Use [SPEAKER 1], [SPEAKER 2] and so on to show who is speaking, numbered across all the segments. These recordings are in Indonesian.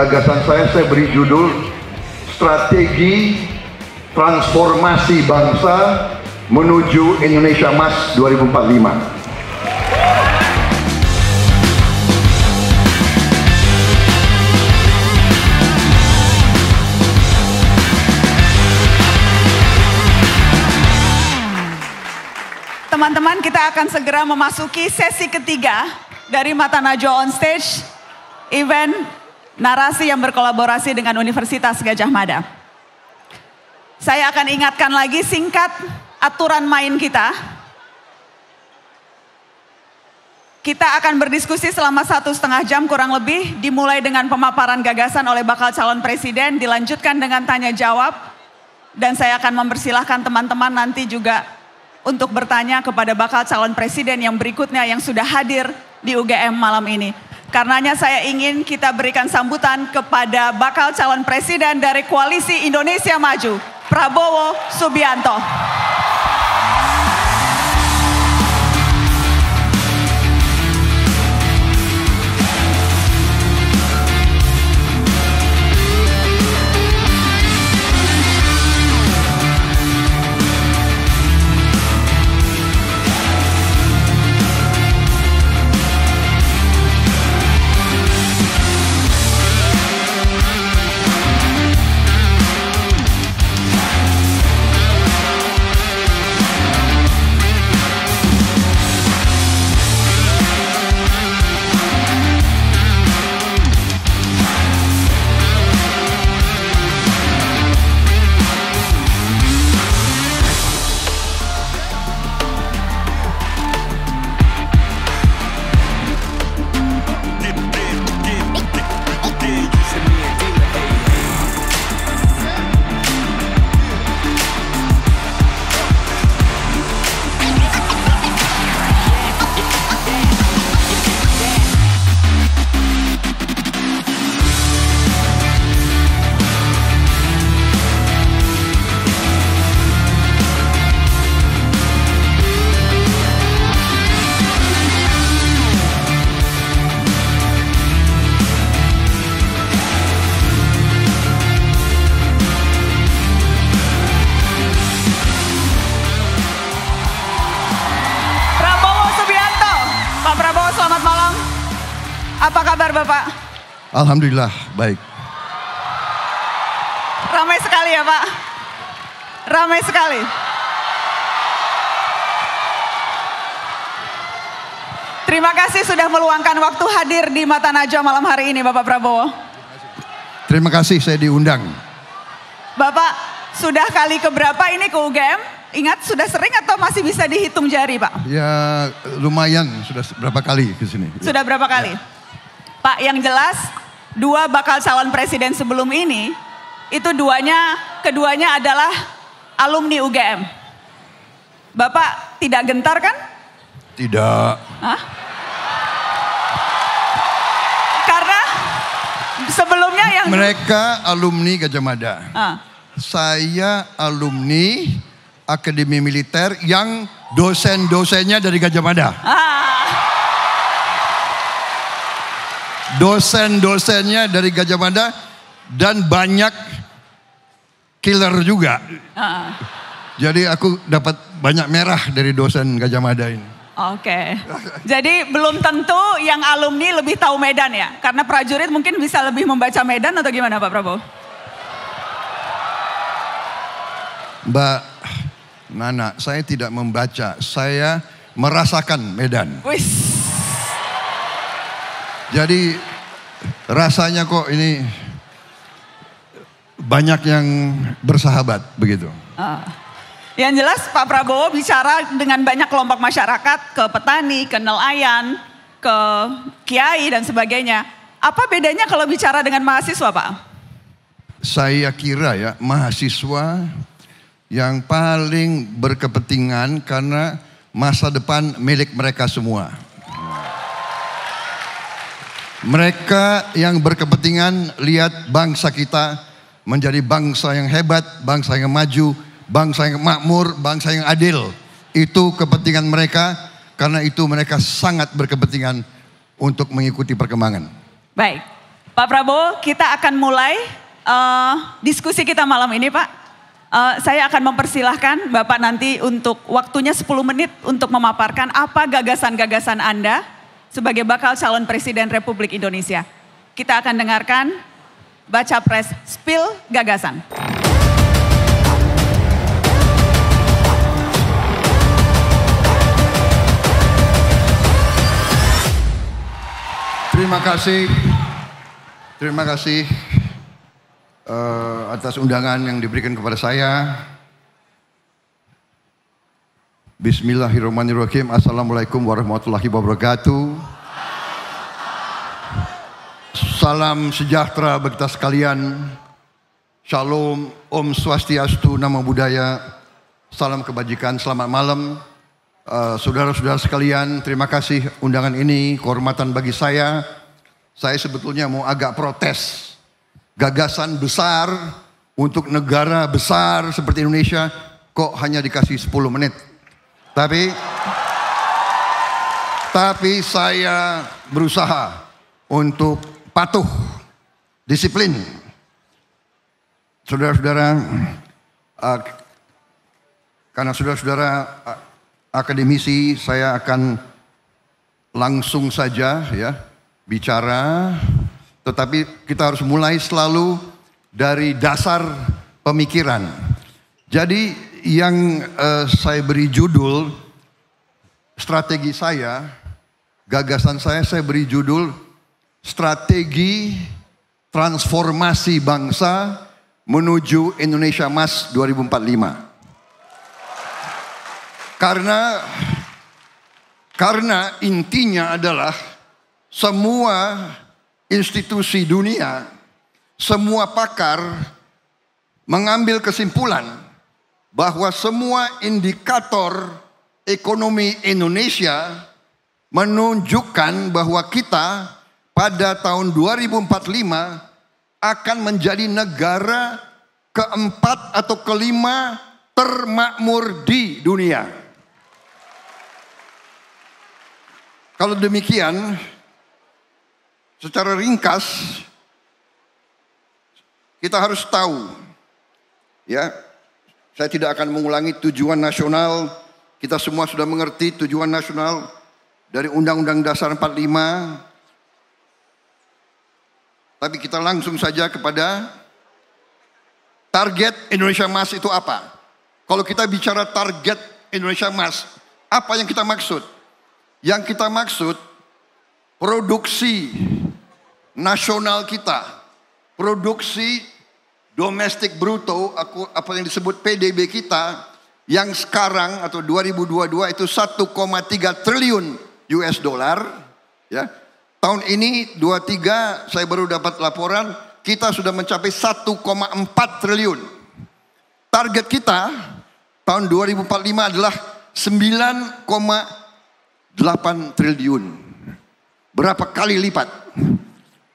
[SPEAKER 1] gagasan saya saya beri judul strategi transformasi bangsa menuju Indonesia Mas 2045.
[SPEAKER 2] Teman-teman kita akan segera memasuki sesi ketiga dari Mata Najwa on stage event narasi yang berkolaborasi dengan Universitas Gajah Mada. Saya akan ingatkan lagi singkat aturan main kita. Kita akan berdiskusi selama satu setengah jam kurang lebih, dimulai dengan pemaparan gagasan oleh bakal calon presiden, dilanjutkan dengan tanya jawab, dan saya akan mempersilahkan teman-teman nanti juga untuk bertanya kepada bakal calon presiden yang berikutnya yang sudah hadir di UGM malam ini. Karenanya saya ingin kita berikan sambutan kepada bakal calon presiden dari Koalisi Indonesia Maju, Prabowo Subianto.
[SPEAKER 1] Alhamdulillah baik.
[SPEAKER 2] Ramai sekali ya Pak. Ramai sekali. Terima kasih sudah meluangkan waktu hadir di Mata Najwa malam hari ini Bapak Prabowo.
[SPEAKER 1] Terima kasih saya diundang.
[SPEAKER 2] Bapak, sudah kali keberapa ini ke UGM? Ingat sudah sering atau masih bisa dihitung jari Pak?
[SPEAKER 1] Ya lumayan, sudah berapa kali ke sini.
[SPEAKER 2] Sudah berapa kali? Ya. Pak yang jelas dua bakal calon presiden sebelum ini itu duanya keduanya adalah alumni UGM. Bapak tidak gentar kan? Tidak. Hah? Karena sebelumnya yang mereka
[SPEAKER 1] alumni Gajah Mada. Ah. Saya alumni Akademi Militer yang dosen-dosennya dari Gajah Mada. Ah. dosen-dosennya dari Gajah Mada dan banyak killer juga. Uh. Jadi aku dapat banyak merah dari dosen Gajah Mada ini.
[SPEAKER 2] Oke. Okay. Jadi belum tentu yang alumni lebih tahu Medan ya? Karena prajurit mungkin bisa lebih membaca Medan atau gimana Pak Prabowo?
[SPEAKER 1] Mbak Nana, saya tidak membaca, saya merasakan Medan. Wih. Jadi rasanya kok ini banyak yang bersahabat begitu.
[SPEAKER 2] Uh, yang jelas Pak Prabowo bicara dengan banyak kelompok masyarakat, ke petani, ke nelayan, ke kiai dan sebagainya. Apa bedanya kalau bicara dengan mahasiswa Pak?
[SPEAKER 1] Saya kira ya mahasiswa yang paling berkepentingan karena masa depan milik mereka semua. Mereka yang berkepentingan lihat bangsa kita menjadi bangsa yang hebat, bangsa yang maju, bangsa yang makmur, bangsa yang adil. Itu kepentingan mereka, karena itu mereka sangat berkepentingan untuk mengikuti perkembangan.
[SPEAKER 2] Baik, Pak Prabowo, kita akan mulai uh, diskusi kita malam ini, Pak. Uh, saya akan mempersilahkan Bapak nanti untuk waktunya 10 menit untuk memaparkan apa gagasan-gagasan Anda sebagai bakal calon presiden Republik Indonesia. Kita akan dengarkan baca pres Spill Gagasan.
[SPEAKER 1] Terima kasih, terima kasih uh, atas undangan yang diberikan kepada saya. Bismillahirrahmanirrahim. Assalamualaikum warahmatullahi wabarakatuh. Salam sejahtera bagi kita sekalian. Shalom, Om Swastiastu, Nama Budaya. Salam kebajikan, selamat malam. Eh, saudara-saudara uh, sekalian, terima kasih undangan ini, kehormatan bagi saya. Saya sebetulnya mau agak protes. Gagasan besar untuk negara besar seperti Indonesia kok hanya dikasih 10 menit tapi tapi saya berusaha untuk patuh, disiplin. Saudara-saudara, eh, karena saudara-saudara eh, akademisi, saya akan langsung saja ya bicara, tetapi kita harus mulai selalu dari dasar pemikiran. Jadi yang uh, saya beri judul strategi saya, gagasan saya saya beri judul strategi transformasi bangsa menuju Indonesia Mas 2045. Karena karena intinya adalah semua institusi dunia, semua pakar mengambil kesimpulan bahwa semua indikator ekonomi Indonesia menunjukkan bahwa kita pada tahun 2045 akan menjadi negara keempat atau kelima termakmur di dunia. Kalau demikian, secara ringkas kita harus tahu ya saya tidak akan mengulangi tujuan nasional. Kita semua sudah mengerti tujuan nasional dari Undang-Undang Dasar 45. Tapi kita langsung saja kepada target Indonesia Emas itu apa? Kalau kita bicara target Indonesia Emas, apa yang kita maksud? Yang kita maksud produksi nasional kita, produksi Domestik bruto aku apa yang disebut PDB kita yang sekarang atau 2022 itu 1,3 triliun US dollar ya. Tahun ini 23 saya baru dapat laporan kita sudah mencapai 1,4 triliun. Target kita tahun 2045 adalah 9,8 triliun. Berapa kali lipat?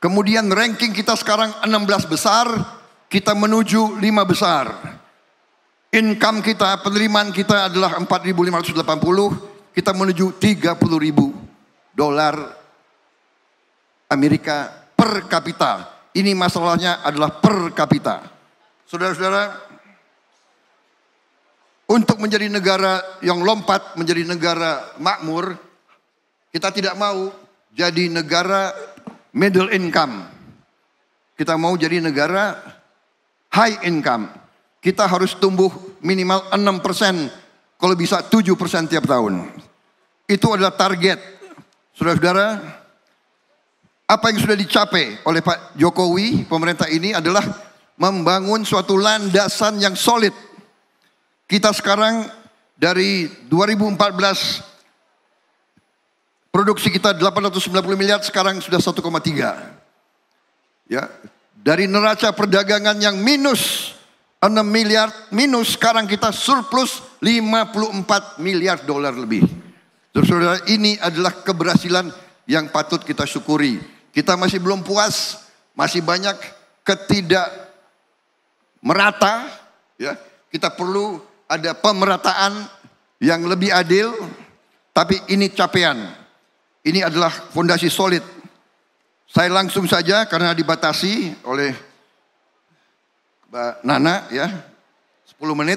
[SPEAKER 1] Kemudian ranking kita sekarang 16 besar, kita menuju lima besar. Income kita, penerimaan kita adalah 4.580, kita menuju 30.000 dolar Amerika per kapita. Ini masalahnya adalah per kapita. Saudara-saudara, untuk menjadi negara yang lompat menjadi negara makmur, kita tidak mau jadi negara middle income. Kita mau jadi negara high income. Kita harus tumbuh minimal 6%, kalau bisa 7% tiap tahun. Itu adalah target. Saudara-saudara, apa yang sudah dicapai oleh Pak Jokowi, pemerintah ini adalah membangun suatu landasan yang solid. Kita sekarang dari 2014 produksi kita 890 miliar sekarang sudah 1,3. Ya, dari neraca perdagangan yang minus 6 miliar minus sekarang kita surplus 54 miliar dolar lebih. Saudara, ini adalah keberhasilan yang patut kita syukuri. Kita masih belum puas, masih banyak ketidak merata ya. Kita perlu ada pemerataan yang lebih adil tapi ini capaian. Ini adalah fondasi solid saya langsung saja karena dibatasi oleh Mbak Nana ya. 10 menit.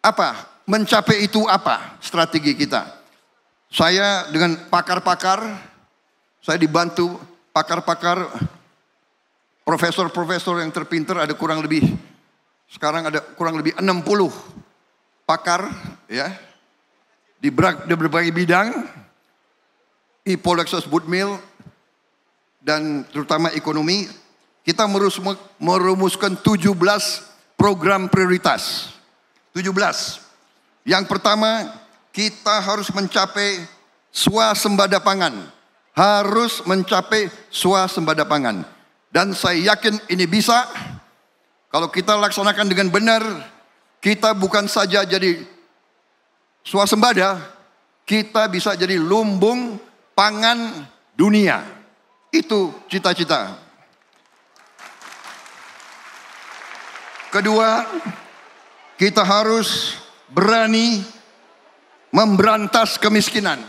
[SPEAKER 1] Apa? Mencapai itu apa strategi kita? Saya dengan pakar-pakar, saya dibantu pakar-pakar, profesor-profesor yang terpinter ada kurang lebih, sekarang ada kurang lebih 60 pakar ya, di, berbagai bidang, I. Budmil, dan terutama ekonomi, kita merumuskan 17 program prioritas. 17. Yang pertama, kita harus mencapai swasembada pangan. Harus mencapai swasembada pangan. Dan saya yakin ini bisa kalau kita laksanakan dengan benar, kita bukan saja jadi swasembada, kita bisa jadi lumbung pangan dunia. Itu cita-cita. Kedua, kita harus berani memberantas kemiskinan.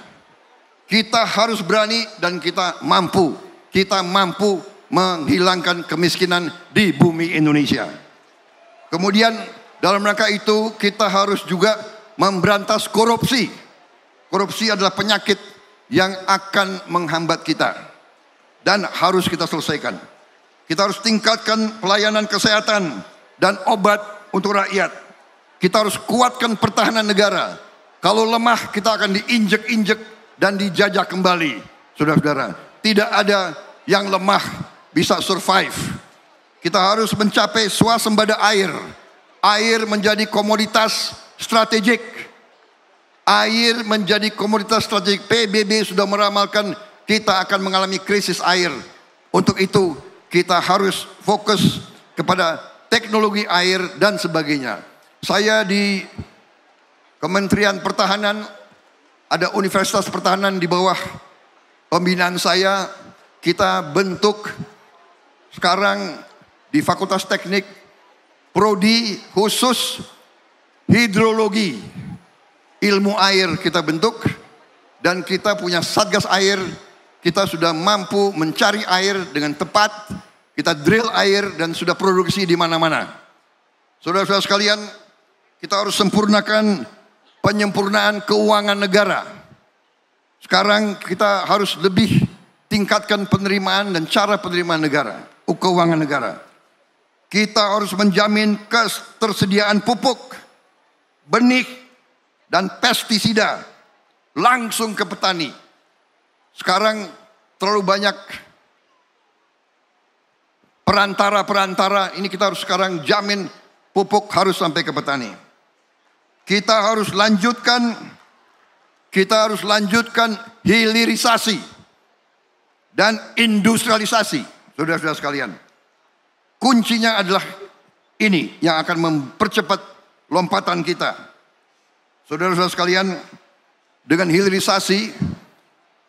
[SPEAKER 1] Kita harus berani dan kita mampu. Kita mampu menghilangkan kemiskinan di bumi Indonesia. Kemudian dalam rangka itu kita harus juga memberantas korupsi. Korupsi adalah penyakit yang akan menghambat kita dan harus kita selesaikan. Kita harus tingkatkan pelayanan kesehatan dan obat untuk rakyat. Kita harus kuatkan pertahanan negara. Kalau lemah kita akan diinjek-injek dan dijajah kembali. Saudara-saudara, tidak ada yang lemah bisa survive. Kita harus mencapai swasembada air. Air menjadi komoditas strategik. Air menjadi komoditas strategik. PBB sudah meramalkan kita akan mengalami krisis air. Untuk itu kita harus fokus kepada teknologi air dan sebagainya. Saya di Kementerian Pertahanan ada Universitas Pertahanan di bawah pembinaan saya. Kita bentuk sekarang di Fakultas Teknik prodi khusus hidrologi. Ilmu air kita bentuk dan kita punya Satgas Air kita sudah mampu mencari air dengan tepat, kita drill air dan sudah produksi di mana-mana. Saudara-saudara sekalian, kita harus sempurnakan penyempurnaan keuangan negara. Sekarang kita harus lebih tingkatkan penerimaan dan cara penerimaan negara, keuangan negara. Kita harus menjamin ketersediaan pupuk, benih, dan pestisida langsung ke petani sekarang terlalu banyak perantara-perantara. Ini kita harus sekarang jamin pupuk harus sampai ke petani. Kita harus lanjutkan kita harus lanjutkan hilirisasi dan industrialisasi. Saudara-saudara sekalian, kuncinya adalah ini yang akan mempercepat lompatan kita. Saudara-saudara sekalian, dengan hilirisasi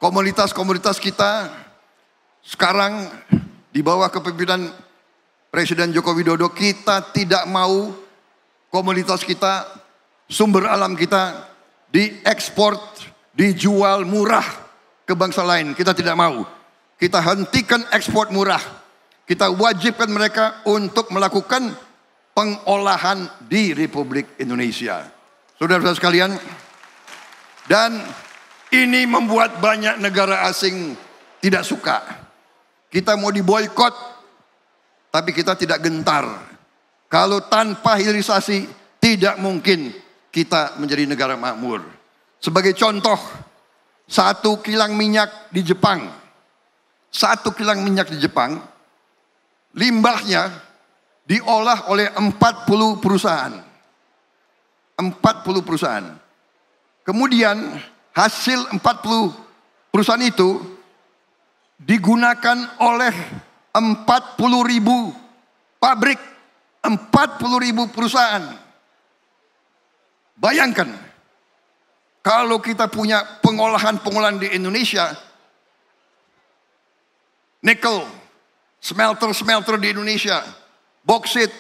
[SPEAKER 1] komunitas-komunitas kita sekarang di bawah kepemimpinan Presiden Joko Widodo kita tidak mau komunitas kita, sumber alam kita diekspor, dijual murah ke bangsa lain. Kita tidak mau. Kita hentikan ekspor murah. Kita wajibkan mereka untuk melakukan pengolahan di Republik Indonesia. Saudara-saudara sekalian, dan ini membuat banyak negara asing tidak suka. Kita mau diboykot, tapi kita tidak gentar. Kalau tanpa hilirisasi, tidak mungkin kita menjadi negara makmur. Sebagai contoh, satu kilang minyak di Jepang, satu kilang minyak di Jepang, limbahnya diolah oleh 40 perusahaan. 40 perusahaan. Kemudian hasil 40 perusahaan itu digunakan oleh 40 ribu pabrik, 40 ribu perusahaan. Bayangkan, kalau kita punya pengolahan-pengolahan di Indonesia, nikel, smelter-smelter di Indonesia, boksit,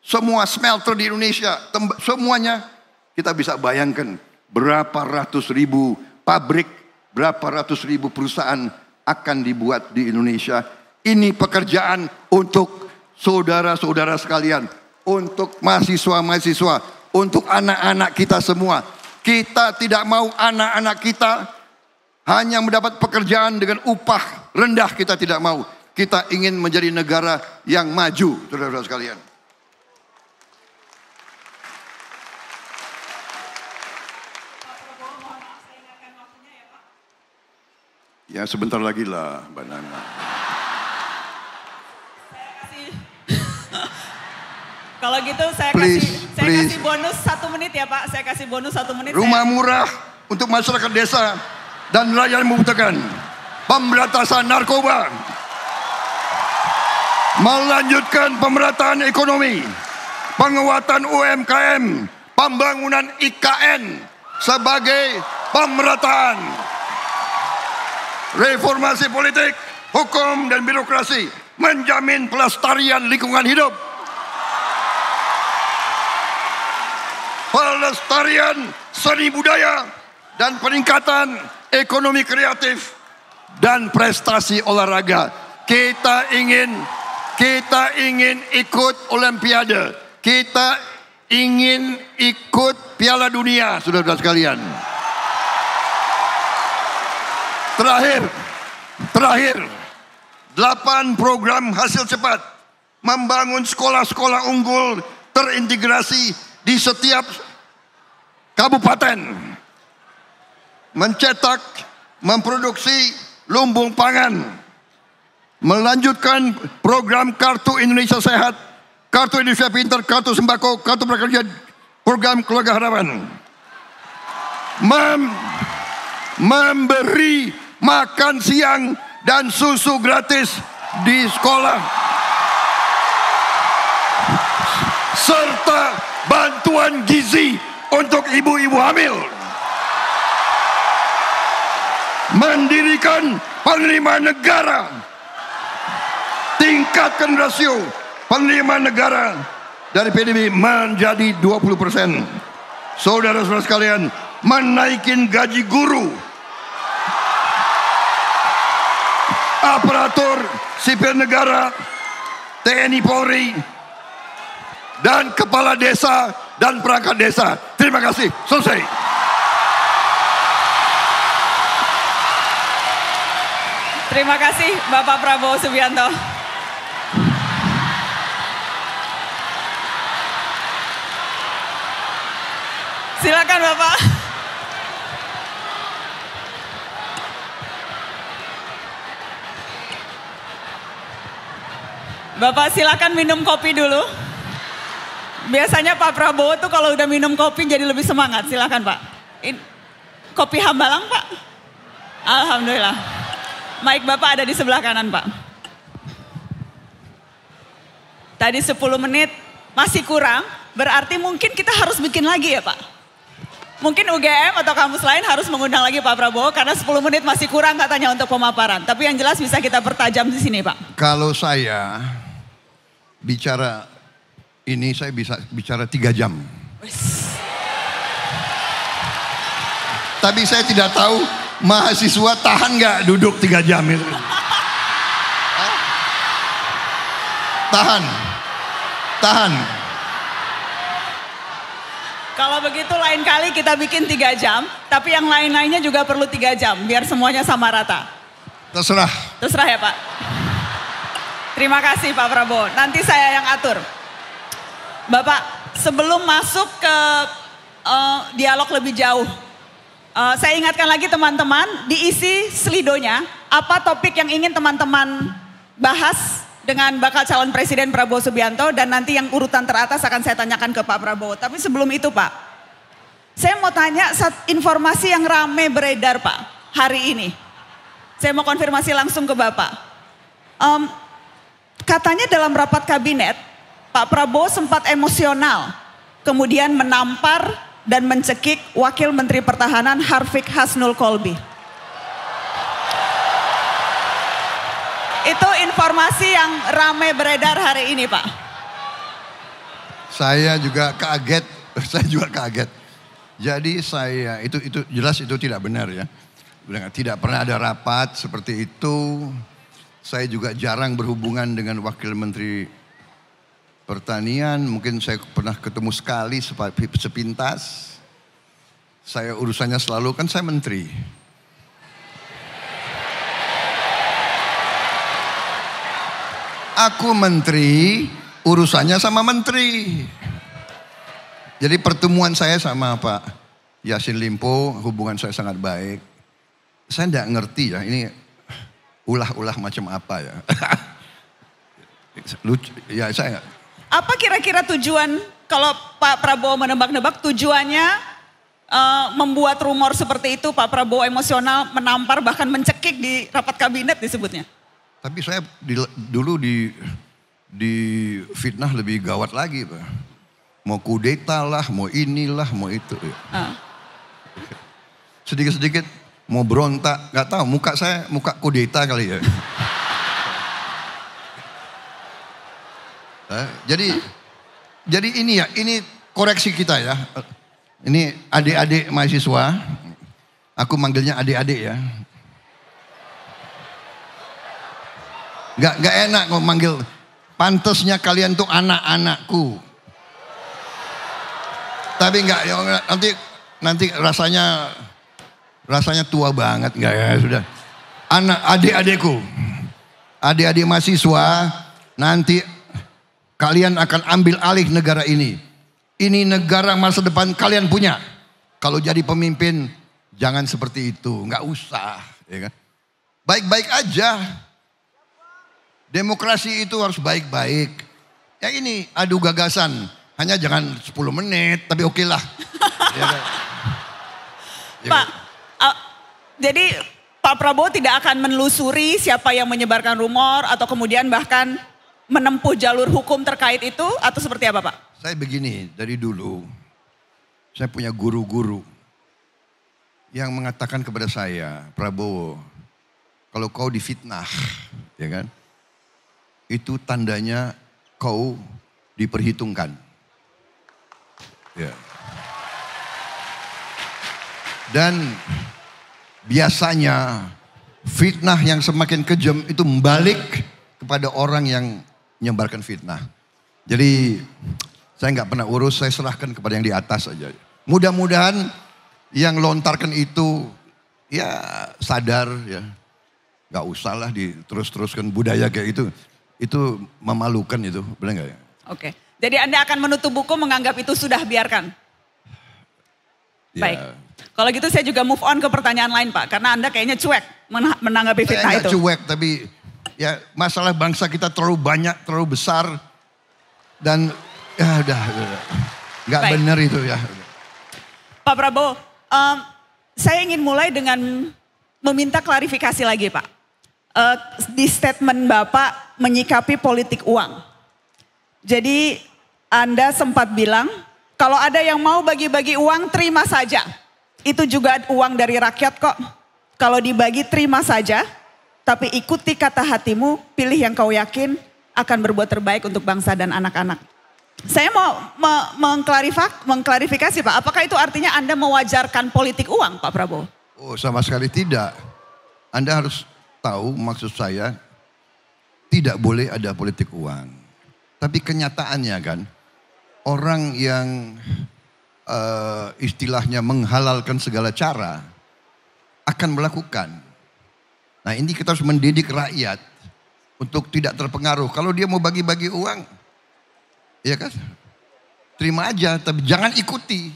[SPEAKER 1] semua smelter di Indonesia, semuanya kita bisa bayangkan berapa ratus ribu pabrik, berapa ratus ribu perusahaan akan dibuat di Indonesia. Ini pekerjaan untuk saudara-saudara sekalian, untuk mahasiswa-mahasiswa, untuk anak-anak kita semua. Kita tidak mau anak-anak kita hanya mendapat pekerjaan dengan upah rendah kita tidak mau. Kita ingin menjadi negara yang maju, saudara-saudara sekalian. Ya sebentar lagi lah
[SPEAKER 3] Mbak Nana. Kalau
[SPEAKER 2] gitu saya please,
[SPEAKER 3] kasih saya please. kasih
[SPEAKER 2] bonus satu menit ya Pak. Saya kasih bonus satu menit. Rumah saya...
[SPEAKER 1] murah untuk masyarakat desa dan rakyat membutuhkan. Pemberantasan narkoba. Melanjutkan pemerataan ekonomi. Penguatan UMKM. Pembangunan IKN sebagai pemerataan reformasi politik, hukum dan birokrasi menjamin pelestarian lingkungan hidup. Pelestarian seni budaya dan peningkatan ekonomi kreatif dan prestasi olahraga. Kita ingin kita ingin ikut olimpiade. Kita ingin ikut Piala Dunia, saudara-saudara sekalian. Terakhir, terakhir, delapan program hasil cepat membangun sekolah-sekolah unggul terintegrasi di setiap kabupaten, mencetak, memproduksi lumbung pangan, melanjutkan program Kartu Indonesia Sehat, Kartu Indonesia Pintar, Kartu Sembako, Kartu Prakerja, program Keluarga Harapan. Mem memberi makan siang dan susu gratis di sekolah serta bantuan gizi untuk ibu-ibu hamil mendirikan panglima negara tingkatkan rasio panglima negara dari PDB menjadi 20 persen saudara-saudara sekalian menaikin gaji guru aparatur sipil negara, TNI Polri, dan kepala desa dan perangkat desa. Terima kasih. Selesai.
[SPEAKER 2] Terima kasih Bapak Prabowo Subianto. Silakan Bapak. Bapak silakan minum kopi dulu. Biasanya Pak Prabowo tuh kalau udah minum kopi jadi lebih semangat. Silakan Pak. In, kopi Hambalang Pak. Alhamdulillah. Mike Bapak ada di sebelah kanan Pak. Tadi 10 menit masih kurang, berarti mungkin kita harus bikin lagi ya Pak. Mungkin UGM atau kampus lain harus mengundang lagi Pak Prabowo karena 10 menit masih kurang katanya untuk pemaparan. Tapi yang jelas bisa kita pertajam di sini Pak.
[SPEAKER 1] Kalau saya bicara ini saya bisa bicara tiga jam. Tapi saya tidak tahu mahasiswa tahan nggak duduk tiga jam itu. tahan,
[SPEAKER 2] tahan. Kalau begitu lain kali kita bikin tiga jam, tapi yang lain-lainnya juga perlu tiga jam biar semuanya sama rata. Terserah. Terserah ya Pak. Terima kasih Pak Prabowo. Nanti saya yang atur. Bapak, sebelum masuk ke uh, dialog lebih jauh, uh, saya ingatkan lagi teman-teman, diisi selidonya apa topik yang ingin teman-teman bahas dengan bakal calon presiden Prabowo Subianto dan nanti yang urutan teratas akan saya tanyakan ke Pak Prabowo. Tapi sebelum itu Pak, saya mau tanya informasi yang rame beredar Pak hari ini. Saya mau konfirmasi langsung ke Bapak. Um, Katanya dalam rapat kabinet, Pak Prabowo sempat emosional, kemudian menampar dan mencekik Wakil Menteri Pertahanan Harfik Hasnul Kolbi. Itu informasi yang ramai beredar hari ini, Pak.
[SPEAKER 1] Saya juga kaget, saya juga kaget. Jadi saya itu itu jelas itu tidak benar ya. Tidak pernah ada rapat seperti itu. Saya juga jarang berhubungan dengan Wakil Menteri Pertanian. Mungkin saya pernah ketemu sekali sepintas. Saya urusannya selalu kan saya menteri. Aku menteri, urusannya sama menteri. Jadi pertemuan saya sama Pak Yasin Limpo, hubungan saya sangat baik. Saya tidak ngerti ya, ini ulah-ulah macam apa ya. Lucu, ya saya.
[SPEAKER 2] Apa kira-kira tujuan kalau Pak Prabowo menebak-nebak tujuannya uh, membuat rumor seperti itu Pak Prabowo emosional menampar bahkan mencekik di rapat kabinet disebutnya?
[SPEAKER 1] Tapi saya di, dulu di di fitnah lebih gawat lagi Pak. Mau kudeta lah, mau inilah, mau itu. Ya. Ah. Sedikit-sedikit mau berontak, nggak tahu muka saya muka kudeta kali ya. Eh, jadi jadi ini ya, ini koreksi kita ya. Ini adik-adik mahasiswa, aku manggilnya adik-adik ya. Gak, gak enak kok manggil. Pantesnya kalian tuh anak-anakku. Tapi gak, nanti nanti rasanya Rasanya tua banget nggak ya sudah. Anak adik-adikku, adik-adik mahasiswa, nanti kalian akan ambil alih negara ini. Ini negara masa depan kalian punya. Kalau jadi pemimpin jangan seperti itu, nggak usah, ya kan? Baik-baik aja. Demokrasi itu harus baik-baik. Ya ini adu gagasan. Hanya jangan 10 menit, tapi oke okay lah. ya, kan?
[SPEAKER 2] Pak, ya kan? Jadi Pak Prabowo tidak akan menelusuri siapa yang menyebarkan rumor atau kemudian bahkan menempuh jalur hukum terkait itu atau seperti apa Pak?
[SPEAKER 1] Saya begini dari dulu, saya punya guru-guru yang mengatakan kepada saya, Prabowo, kalau kau difitnah, ya kan? Itu tandanya kau diperhitungkan. Ya. Dan biasanya fitnah yang semakin kejam itu membalik kepada orang yang menyebarkan fitnah. Jadi saya nggak pernah urus, saya serahkan kepada yang di atas aja. Mudah-mudahan yang lontarkan itu ya sadar ya. Gak usah lah diterus-teruskan budaya kayak itu. Itu memalukan itu, benar nggak ya? Oke,
[SPEAKER 2] jadi Anda akan menutup buku menganggap itu sudah biarkan? Ya. Baik. Kalau gitu saya juga move on ke pertanyaan lain Pak. Karena Anda kayaknya cuek menanggapi fitnah itu. Saya cuek
[SPEAKER 1] tapi ya masalah bangsa kita terlalu banyak, terlalu besar. Dan ya udah, Gak Baik. bener itu ya. Pak Prabowo,
[SPEAKER 2] um, saya ingin mulai dengan meminta klarifikasi lagi Pak. Uh, di statement Bapak menyikapi politik uang. Jadi Anda sempat bilang, kalau ada yang mau bagi-bagi uang terima saja. Itu juga uang dari rakyat kok. Kalau dibagi terima saja, tapi ikuti kata hatimu, pilih yang kau yakin akan berbuat terbaik untuk bangsa dan anak-anak. Saya mau me mengklarifak, mengklarifikasi Pak, apakah itu artinya Anda mewajarkan politik uang Pak Prabowo?
[SPEAKER 1] Oh sama sekali tidak. Anda harus tahu maksud saya tidak boleh ada politik uang. Tapi kenyataannya kan orang yang uh, istilahnya menghalalkan segala cara akan melakukan. Nah ini kita harus mendidik rakyat untuk tidak terpengaruh. Kalau dia mau bagi-bagi uang, ya kan? Terima aja, tapi jangan ikuti.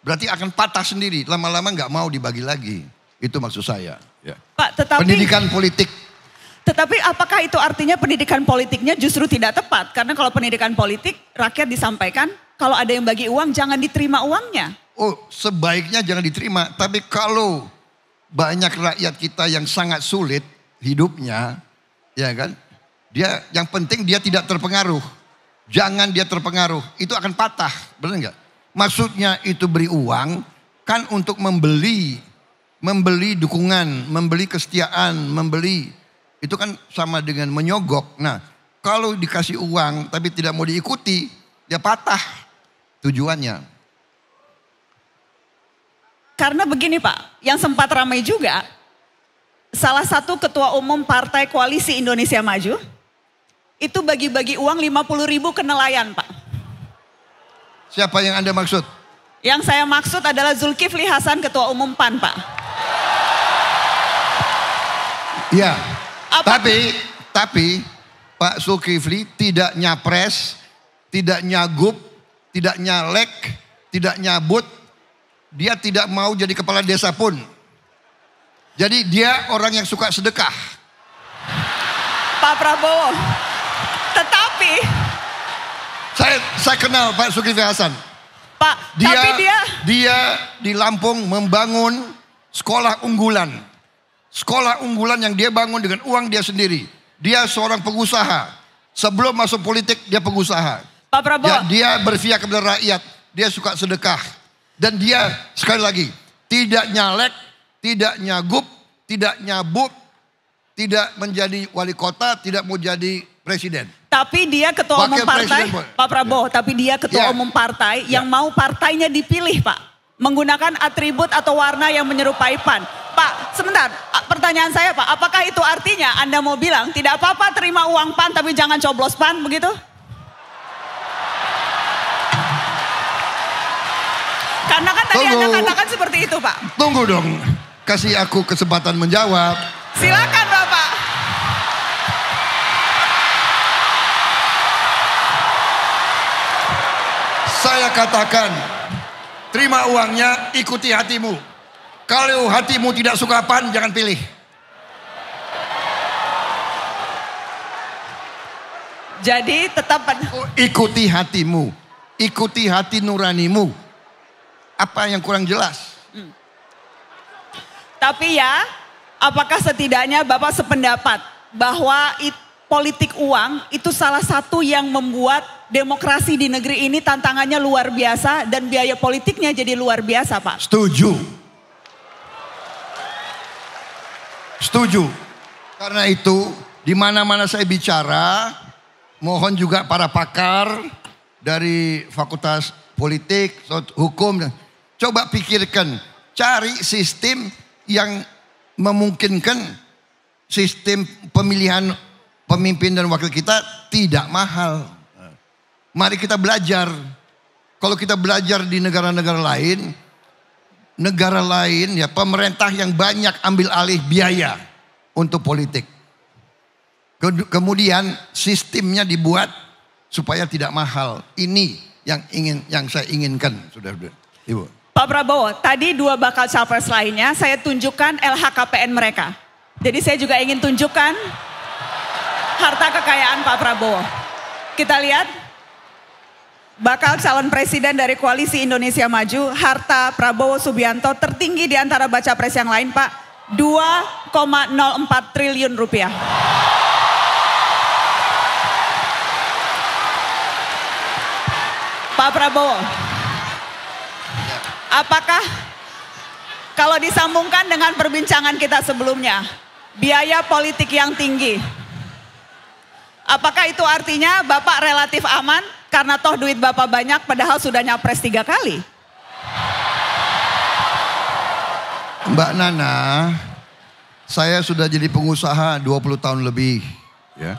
[SPEAKER 1] Berarti akan patah sendiri. Lama-lama nggak mau dibagi lagi. Itu maksud saya. Ya.
[SPEAKER 2] Pak, tetapi pendidikan politik. Tetapi apakah itu artinya pendidikan politiknya justru tidak tepat? Karena kalau pendidikan politik rakyat disampaikan kalau ada yang bagi uang jangan diterima uangnya.
[SPEAKER 1] Oh sebaiknya jangan diterima. Tapi kalau banyak rakyat kita yang sangat sulit hidupnya. Ya kan. Dia yang penting dia tidak terpengaruh. Jangan dia terpengaruh. Itu akan patah. Benar nggak? Maksudnya itu beri uang kan untuk membeli membeli dukungan, membeli kesetiaan, membeli itu kan sama dengan menyogok. Nah, kalau dikasih uang tapi tidak mau diikuti, dia patah. Tujuannya.
[SPEAKER 2] Karena begini Pak, yang sempat ramai juga, salah satu ketua umum Partai Koalisi Indonesia Maju, itu bagi-bagi uang 50 ribu ke nelayan Pak.
[SPEAKER 1] Siapa yang Anda maksud? Yang
[SPEAKER 2] saya maksud adalah Zulkifli Hasan Ketua Umum PAN Pak.
[SPEAKER 1] Ya, tapi tapi Pak Zulkifli tidak nyapres, tidak nyagup, tidak nyalek, tidak nyabut, dia tidak mau jadi kepala desa pun. Jadi dia orang yang suka sedekah. Pak Prabowo, tetapi saya saya kenal Pak Sukifi Hasan. Pak, dia, tapi dia dia di Lampung membangun sekolah unggulan. Sekolah unggulan yang dia bangun dengan uang dia sendiri. Dia seorang pengusaha. Sebelum masuk politik dia pengusaha. Pak Prabowo. Ya, dia berpihak kepada rakyat. Dia suka sedekah. Dan dia sekali lagi tidak nyalek, tidak nyagup, tidak nyabut, tidak menjadi wali kota, tidak mau jadi presiden. Tapi dia ketua Wakil umum partai, presiden. Pak Prabowo.
[SPEAKER 2] Ya. Tapi dia ketua ya. umum partai ya. yang ya. mau partainya dipilih, Pak. Menggunakan atribut atau warna yang menyerupai PAN. Pak, sebentar. Pertanyaan saya, Pak, apakah itu artinya Anda mau bilang tidak apa-apa terima uang PAN tapi jangan coblos PAN begitu?
[SPEAKER 1] Karena kan tadi Tunggu. Anda katakan seperti itu Pak. Tunggu dong, kasih aku kesempatan menjawab. Silakan Bapak. Saya katakan, terima uangnya, ikuti hatimu. Kalau hatimu tidak suka pan, jangan pilih. Jadi tetap ikuti hatimu, ikuti hati nuranimu, apa yang kurang jelas.
[SPEAKER 2] Hmm. Tapi ya, apakah setidaknya Bapak sependapat bahwa it, politik uang itu salah satu yang membuat demokrasi di negeri ini tantangannya luar biasa dan biaya politiknya jadi luar biasa, Pak.
[SPEAKER 1] Setuju. Setuju. Karena itu, di mana-mana saya bicara, mohon juga para pakar dari Fakultas Politik, Hukum Coba pikirkan, cari sistem yang memungkinkan sistem pemilihan pemimpin dan wakil kita tidak mahal. Mari kita belajar. Kalau kita belajar di negara-negara lain, negara lain ya pemerintah yang banyak ambil alih biaya untuk politik. Kemudian sistemnya dibuat supaya tidak mahal. Ini yang ingin yang saya inginkan, saudara-saudara. Ibu. Pak Prabowo, tadi dua bakal
[SPEAKER 2] capres lainnya saya tunjukkan LHKPN mereka. Jadi saya juga ingin tunjukkan harta kekayaan Pak Prabowo. Kita lihat bakal calon presiden dari koalisi Indonesia Maju, harta Prabowo Subianto tertinggi di antara baca pres yang lain, Pak. 2,04 triliun rupiah. Pak Prabowo, Apakah kalau disambungkan dengan perbincangan kita sebelumnya, biaya politik yang tinggi. Apakah itu artinya Bapak relatif aman karena toh duit Bapak banyak padahal sudah nyapres tiga kali?
[SPEAKER 1] Mbak Nana, saya sudah jadi pengusaha 20 tahun lebih. ya.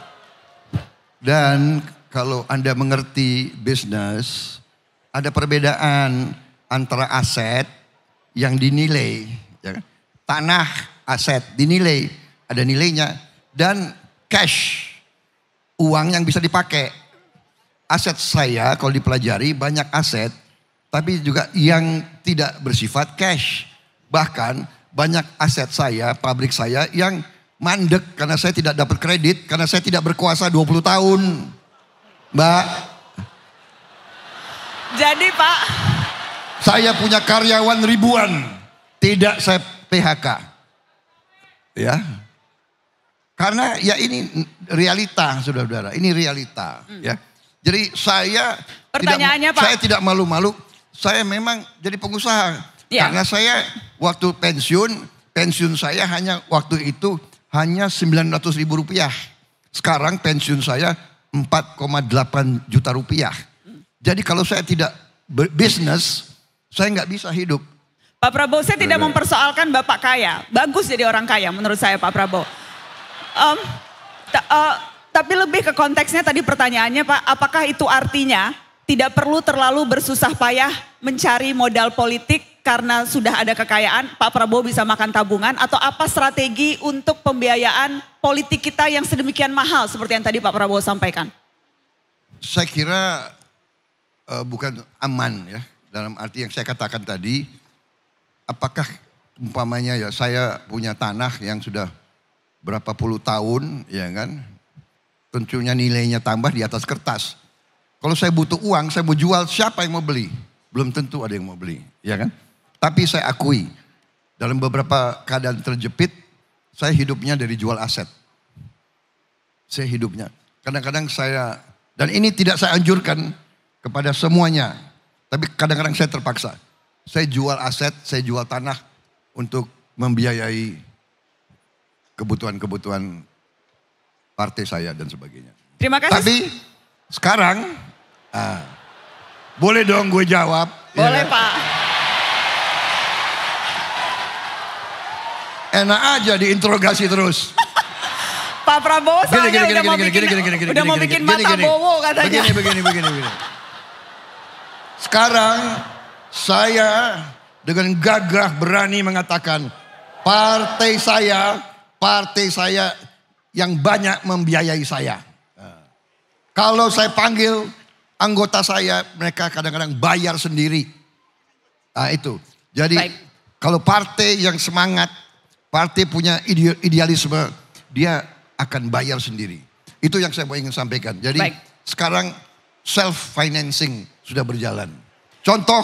[SPEAKER 1] Dan kalau Anda mengerti bisnis, ada perbedaan antara aset yang dinilai, ya kan? tanah aset dinilai, ada nilainya dan cash uang yang bisa dipakai. Aset saya kalau dipelajari banyak aset tapi juga yang tidak bersifat cash. Bahkan banyak aset saya, pabrik saya yang mandek karena saya tidak dapat kredit, karena saya tidak berkuasa 20 tahun. Mbak.
[SPEAKER 2] Jadi Pak,
[SPEAKER 1] saya punya karyawan ribuan. Tidak saya PHK. Ya. Karena ya ini realita saudara-saudara. Ini realita hmm. ya. Jadi saya Pertanyaannya tidak, saya tidak malu-malu. Saya memang jadi pengusaha. Ya. Karena saya waktu pensiun, pensiun saya hanya waktu itu hanya 900 ribu rupiah. Sekarang pensiun saya 4,8 juta rupiah. Hmm. Jadi kalau saya tidak bisnis, saya nggak bisa hidup. Pak Prabowo, saya tidak iya, iya.
[SPEAKER 2] mempersoalkan Bapak kaya. Bagus jadi orang kaya menurut saya Pak Prabowo. Um, uh, tapi lebih ke konteksnya tadi pertanyaannya Pak, apakah itu artinya tidak perlu terlalu bersusah payah mencari modal politik karena sudah ada kekayaan, Pak Prabowo bisa makan tabungan atau apa strategi untuk pembiayaan politik kita yang sedemikian mahal seperti yang tadi Pak Prabowo sampaikan?
[SPEAKER 1] Saya kira uh, bukan aman ya. Dalam arti yang saya katakan tadi, apakah umpamanya ya saya punya tanah yang sudah berapa puluh tahun, ya kan? Tentunya nilainya tambah di atas kertas. Kalau saya butuh uang, saya mau jual, siapa yang mau beli? Belum tentu ada yang mau beli, ya kan? Tapi saya akui, dalam beberapa keadaan terjepit, saya hidupnya dari jual aset. Saya hidupnya. Kadang-kadang saya, dan ini tidak saya anjurkan kepada semuanya. Tapi kadang-kadang saya terpaksa. Saya jual aset, saya jual tanah untuk membiayai kebutuhan-kebutuhan partai saya dan sebagainya. Terima kasih. Tapi sekarang ah, boleh dong gue jawab. Boleh ya. Pak. Enak aja diinterogasi terus. Pak Prabowo soalnya gini, gini, udah gini, mau bikin, udah mau bikin mata bowo katanya. Begini, begini, begini. begini. Sekarang saya dengan gagah berani mengatakan partai saya, partai saya yang banyak membiayai saya. Kalau saya panggil anggota saya, mereka kadang-kadang bayar sendiri. Nah, itu. Jadi Baik. kalau partai yang semangat, partai punya idealisme, dia akan bayar sendiri. Itu yang saya ingin sampaikan. Jadi Baik. sekarang self financing sudah berjalan. Contoh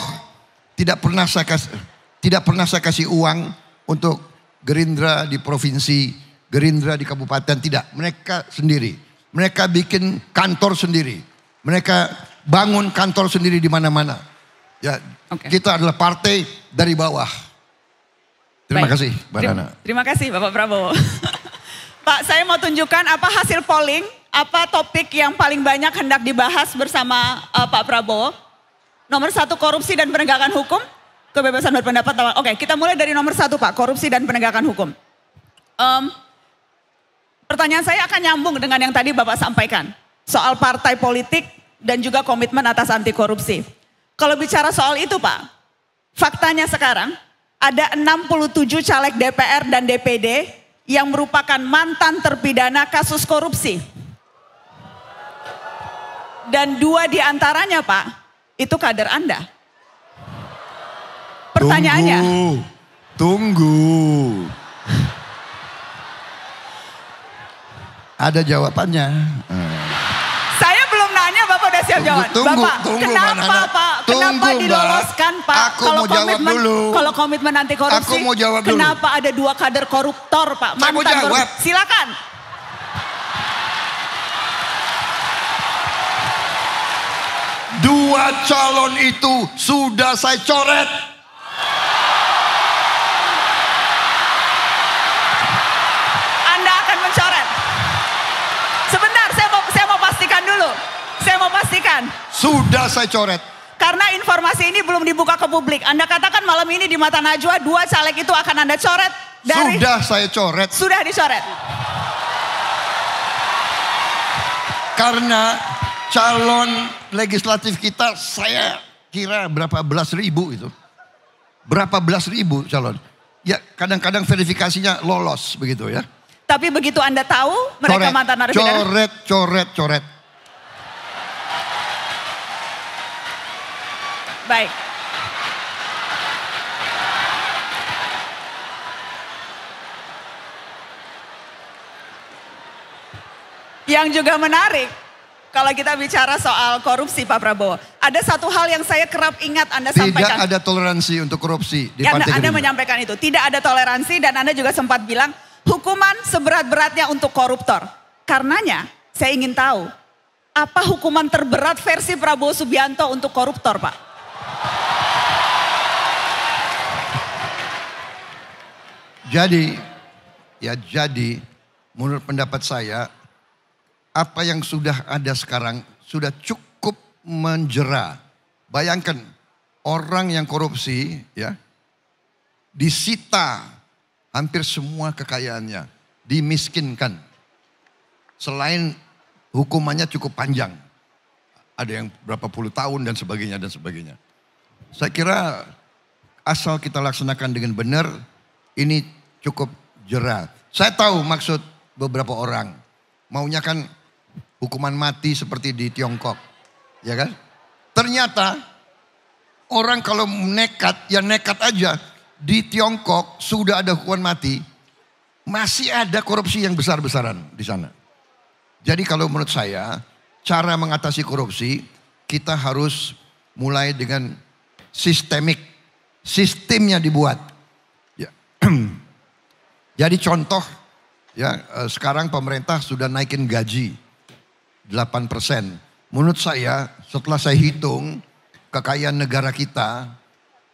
[SPEAKER 1] tidak pernah saya kasih, tidak pernah saya kasih uang untuk Gerindra di provinsi, Gerindra di kabupaten tidak. Mereka sendiri. Mereka bikin kantor sendiri. Mereka bangun kantor sendiri di mana-mana. Ya, okay. kita adalah partai dari bawah. Terima Baik. kasih, Mbak Terima,
[SPEAKER 2] terima kasih, Bapak Prabowo. Pak, saya mau tunjukkan apa hasil polling apa topik yang paling banyak hendak dibahas bersama uh, Pak Prabowo? Nomor satu korupsi dan penegakan hukum, kebebasan berpendapat. Oke, kita mulai dari nomor satu Pak, korupsi dan penegakan hukum. Um, pertanyaan saya akan nyambung dengan yang tadi Bapak sampaikan soal partai politik dan juga komitmen atas anti korupsi. Kalau bicara soal itu Pak, faktanya sekarang ada 67 caleg DPR dan DPD yang merupakan mantan terpidana kasus korupsi dan dua di antaranya Pak, itu kader Anda.
[SPEAKER 1] Pertanyaannya. Tunggu. tunggu. Ada jawabannya.
[SPEAKER 2] Saya belum nanya Bapak udah siap jawab. Tunggu, Bapak, tunggu, kenapa mana, Pak? Tunggu, kenapa diloloskan Pak? Aku kalau mau komitmen, jawab dulu. Kalau komitmen anti korupsi, aku mau jawab dulu. kenapa ada dua kader koruptor Pak? Mantan Saya jawab. Silakan.
[SPEAKER 1] Dua calon itu sudah saya coret.
[SPEAKER 2] Anda akan mencoret. Sebentar, saya mau saya mau pastikan dulu. Saya mau pastikan.
[SPEAKER 1] Sudah saya
[SPEAKER 2] coret. Karena informasi ini belum dibuka ke publik. Anda katakan malam ini di Mata Najwa dua caleg
[SPEAKER 1] itu akan Anda coret dari Sudah saya coret. Sudah dicoret. Karena calon legislatif kita saya kira berapa belas ribu itu. Berapa belas ribu calon. Ya kadang-kadang verifikasinya lolos begitu ya.
[SPEAKER 2] Tapi begitu Anda tahu mereka coret, mantan narapidana. Coret,
[SPEAKER 1] coret, coret.
[SPEAKER 2] Baik. Yang juga menarik, kalau kita bicara soal korupsi Pak Prabowo. Ada satu hal yang saya kerap ingat Anda Tidak sampaikan. Tidak
[SPEAKER 1] ada toleransi untuk korupsi di ya, Anda, Anda
[SPEAKER 2] menyampaikan itu. Tidak ada toleransi dan Anda juga sempat bilang hukuman seberat-beratnya untuk koruptor. Karenanya saya ingin tahu apa hukuman terberat versi Prabowo Subianto untuk koruptor Pak?
[SPEAKER 1] Jadi, ya jadi menurut pendapat saya apa yang sudah ada sekarang sudah cukup menjera. Bayangkan orang yang korupsi ya disita hampir semua kekayaannya, dimiskinkan. Selain hukumannya cukup panjang. Ada yang berapa puluh tahun dan sebagainya dan sebagainya. Saya kira asal kita laksanakan dengan benar ini cukup jerah. Saya tahu maksud beberapa orang. Maunya kan Hukuman mati seperti di Tiongkok. Ya kan? Ternyata orang kalau nekat, ya nekat aja. Di Tiongkok sudah ada hukuman mati. Masih ada korupsi yang besar-besaran di sana. Jadi kalau menurut saya, cara mengatasi korupsi, kita harus mulai dengan sistemik. Sistemnya dibuat. Ya. Jadi contoh, ya eh, sekarang pemerintah sudah naikin gaji persen. Menurut saya setelah saya hitung kekayaan negara kita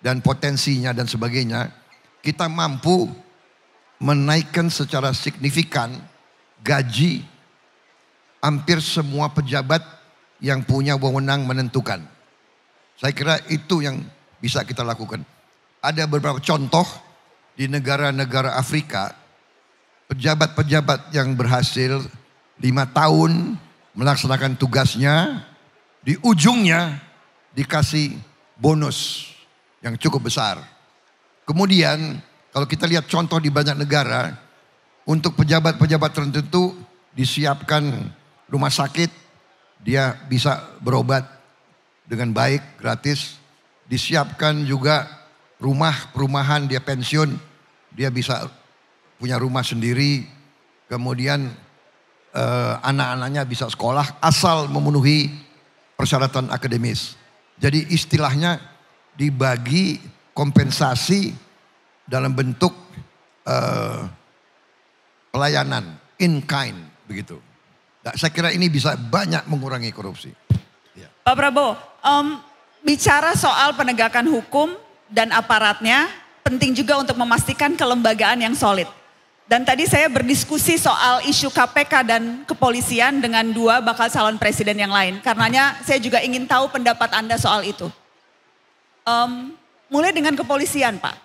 [SPEAKER 1] dan potensinya dan sebagainya, kita mampu menaikkan secara signifikan gaji hampir semua pejabat yang punya wewenang menentukan. Saya kira itu yang bisa kita lakukan. Ada beberapa contoh di negara-negara Afrika, pejabat-pejabat yang berhasil lima tahun melaksanakan tugasnya, di ujungnya dikasih bonus yang cukup besar. Kemudian kalau kita lihat contoh di banyak negara, untuk pejabat-pejabat tertentu disiapkan rumah sakit, dia bisa berobat dengan baik, gratis. Disiapkan juga rumah, perumahan, dia pensiun, dia bisa punya rumah sendiri. Kemudian uh, anak-anaknya bisa sekolah asal memenuhi persyaratan akademis. Jadi istilahnya dibagi kompensasi dalam bentuk uh, pelayanan in kind begitu. Nah, saya kira ini bisa banyak mengurangi korupsi.
[SPEAKER 2] Ya. Pak Prabowo, um, bicara soal penegakan hukum dan aparatnya, penting juga untuk memastikan kelembagaan yang solid. Dan tadi saya berdiskusi soal isu KPK dan kepolisian dengan dua bakal calon presiden yang lain. Karenanya saya juga ingin tahu pendapat Anda soal itu. Um, mulai dengan kepolisian Pak.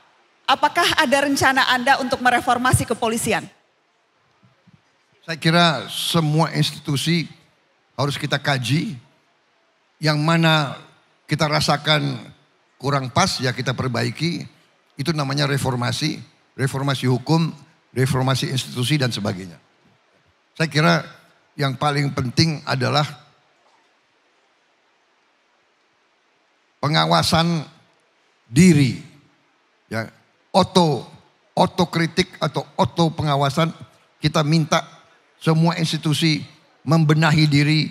[SPEAKER 2] Apakah ada rencana Anda untuk mereformasi kepolisian?
[SPEAKER 1] Saya kira semua institusi harus kita kaji. Yang mana kita rasakan kurang pas ya kita perbaiki. Itu namanya reformasi, reformasi hukum, reformasi institusi dan sebagainya. Saya kira yang paling penting adalah pengawasan diri. Ya, auto otokritik atau auto pengawasan kita minta semua institusi membenahi diri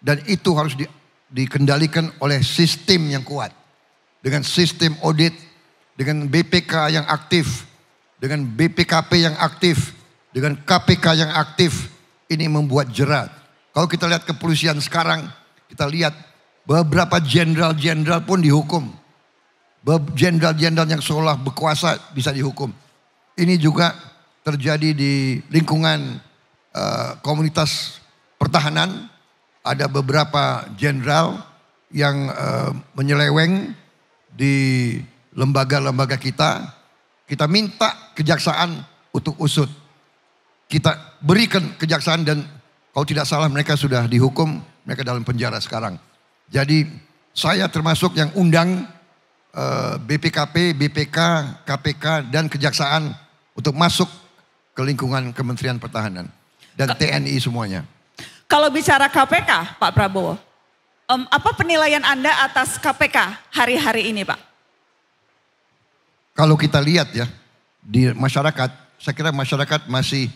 [SPEAKER 1] dan itu harus di, dikendalikan oleh sistem yang kuat. Dengan sistem audit, dengan BPK yang aktif, dengan BPKP yang aktif, dengan KPK yang aktif, ini membuat jerat. Kalau kita lihat kepolisian sekarang, kita lihat beberapa jenderal-jenderal pun dihukum. Jenderal-jenderal yang seolah berkuasa bisa dihukum. Ini juga terjadi di lingkungan uh, komunitas pertahanan. Ada beberapa jenderal yang uh, menyeleweng di lembaga-lembaga kita kita minta kejaksaan untuk usut. Kita berikan kejaksaan dan kalau tidak salah mereka sudah dihukum, mereka dalam penjara sekarang. Jadi saya termasuk yang undang eh, BPKP, BPK, KPK dan kejaksaan untuk masuk ke lingkungan Kementerian Pertahanan dan TNI semuanya.
[SPEAKER 2] Kalau bicara KPK, Pak Prabowo, um, apa penilaian Anda atas KPK hari-hari ini, Pak?
[SPEAKER 1] Kalau kita lihat ya di masyarakat, saya kira masyarakat masih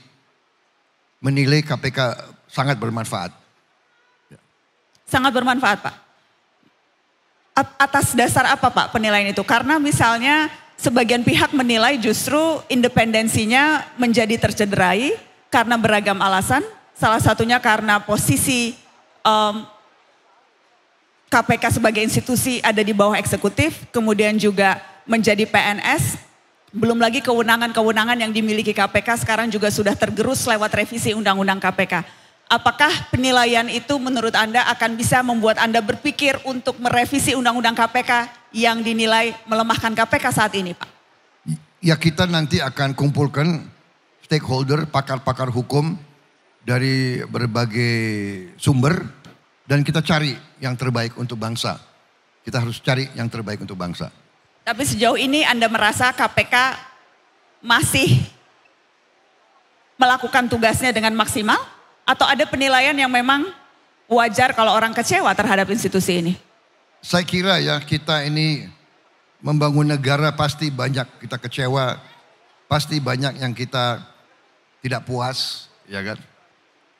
[SPEAKER 1] menilai KPK sangat bermanfaat.
[SPEAKER 2] Sangat bermanfaat, Pak. Atas dasar apa, Pak, penilaian itu? Karena misalnya sebagian pihak menilai justru independensinya menjadi tercederai karena beragam alasan, salah satunya karena posisi um, KPK sebagai institusi ada di bawah eksekutif, kemudian juga menjadi PNS, belum lagi kewenangan-kewenangan yang dimiliki KPK sekarang juga sudah tergerus lewat revisi Undang-Undang KPK. Apakah penilaian itu menurut Anda akan bisa membuat Anda berpikir untuk merevisi Undang-Undang KPK yang dinilai melemahkan KPK saat ini Pak?
[SPEAKER 1] Ya kita nanti akan kumpulkan stakeholder, pakar-pakar hukum dari berbagai sumber dan kita cari yang terbaik untuk bangsa. Kita harus cari yang terbaik untuk bangsa.
[SPEAKER 2] Tapi sejauh ini Anda merasa KPK masih melakukan tugasnya dengan maksimal? Atau ada penilaian yang memang wajar kalau orang kecewa terhadap institusi ini?
[SPEAKER 1] Saya kira ya kita ini membangun negara pasti banyak kita kecewa, pasti banyak yang kita tidak puas, ya kan?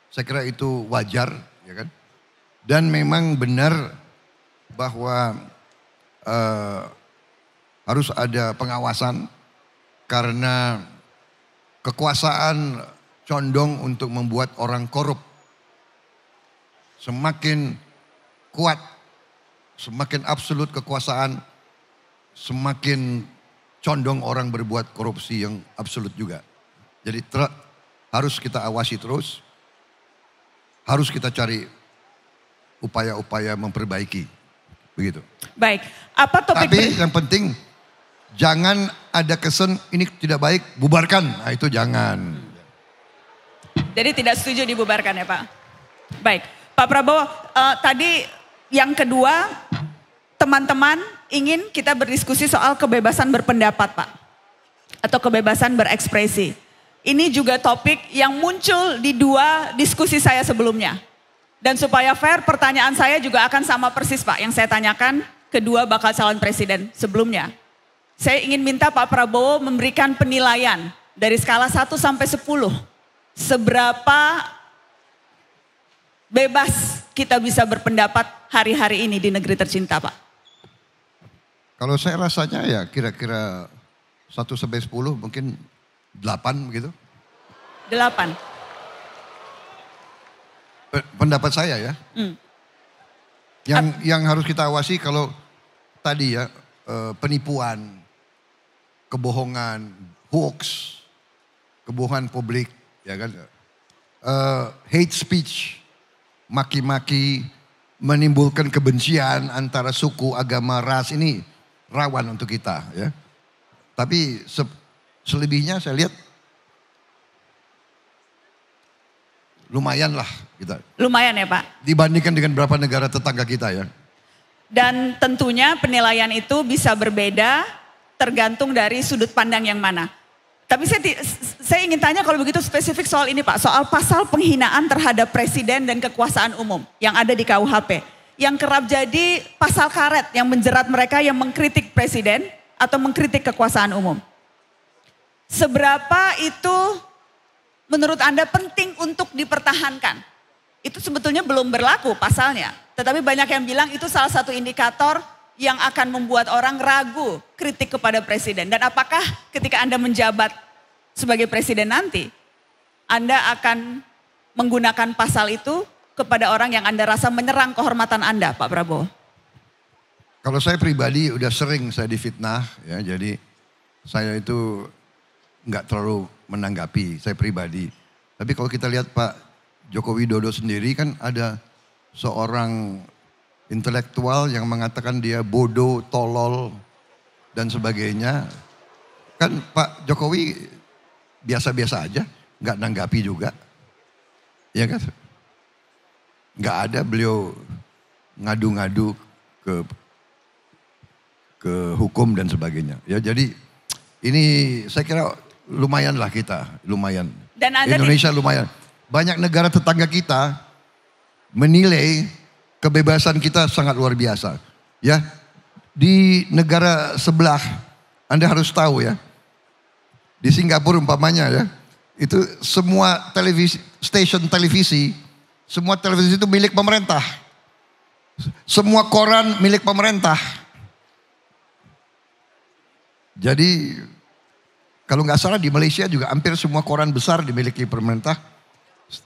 [SPEAKER 1] Saya kira itu wajar, ya kan? Dan memang benar bahwa uh, harus ada pengawasan karena kekuasaan condong untuk membuat orang korup. Semakin kuat, semakin absolut kekuasaan, semakin condong orang berbuat korupsi yang absolut juga. Jadi harus kita awasi terus, harus kita cari upaya-upaya memperbaiki. Begitu. Baik, apa topik Tapi yang penting Jangan ada kesan ini tidak baik, bubarkan. Nah, itu jangan.
[SPEAKER 2] Jadi tidak setuju dibubarkan ya Pak. Baik, Pak Prabowo uh, tadi yang kedua teman-teman ingin kita berdiskusi soal kebebasan berpendapat Pak. Atau kebebasan berekspresi. Ini juga topik yang muncul di dua diskusi saya sebelumnya. Dan supaya fair pertanyaan saya juga akan sama persis Pak yang saya tanyakan kedua bakal calon presiden sebelumnya. Saya ingin minta Pak Prabowo memberikan penilaian dari skala 1 sampai 10. Seberapa bebas kita bisa berpendapat hari-hari ini di negeri tercinta Pak?
[SPEAKER 1] Kalau saya rasanya ya kira-kira 1 sampai 10 mungkin 8 begitu.
[SPEAKER 2] 8
[SPEAKER 1] pendapat saya ya. Hmm. Yang yang harus kita awasi kalau tadi ya eh, penipuan, kebohongan hoax, kebohongan publik, ya kan? Uh, hate speech, maki-maki, menimbulkan kebencian antara suku, agama, ras ini rawan untuk kita, ya. Tapi se selebihnya saya lihat lumayan lah kita.
[SPEAKER 2] Lumayan ya Pak.
[SPEAKER 1] Dibandingkan dengan berapa negara tetangga kita ya.
[SPEAKER 2] Dan tentunya penilaian itu bisa berbeda tergantung dari sudut pandang yang mana. Tapi saya, saya ingin tanya kalau begitu spesifik soal ini Pak, soal pasal penghinaan terhadap presiden dan kekuasaan umum yang ada di KUHP. Yang kerap jadi pasal karet yang menjerat mereka yang mengkritik presiden atau mengkritik kekuasaan umum. Seberapa itu menurut Anda penting untuk dipertahankan? Itu sebetulnya belum berlaku pasalnya. Tetapi banyak yang bilang itu salah satu indikator yang akan membuat orang ragu kritik kepada presiden. Dan apakah ketika Anda menjabat sebagai presiden nanti, Anda akan menggunakan pasal itu kepada orang yang Anda rasa menyerang kehormatan Anda, Pak Prabowo?
[SPEAKER 1] Kalau saya pribadi udah sering saya difitnah, ya jadi saya itu nggak terlalu menanggapi, saya pribadi. Tapi kalau kita lihat Pak Joko Widodo sendiri kan ada seorang intelektual yang mengatakan dia bodoh, tolol, dan sebagainya. Kan Pak Jokowi biasa-biasa aja, nggak nanggapi juga. Ya kan? Nggak ada beliau ngadu-ngadu ke ke hukum dan sebagainya. Ya jadi ini saya kira lumayan lah kita, lumayan.
[SPEAKER 2] Dan Indonesia di... lumayan.
[SPEAKER 1] Banyak negara tetangga kita menilai kebebasan kita sangat luar biasa. Ya, di negara sebelah Anda harus tahu ya. Di Singapura umpamanya ya, itu semua televisi station televisi, semua televisi itu milik pemerintah. Semua koran milik pemerintah. Jadi kalau nggak salah di Malaysia juga hampir semua koran besar dimiliki pemerintah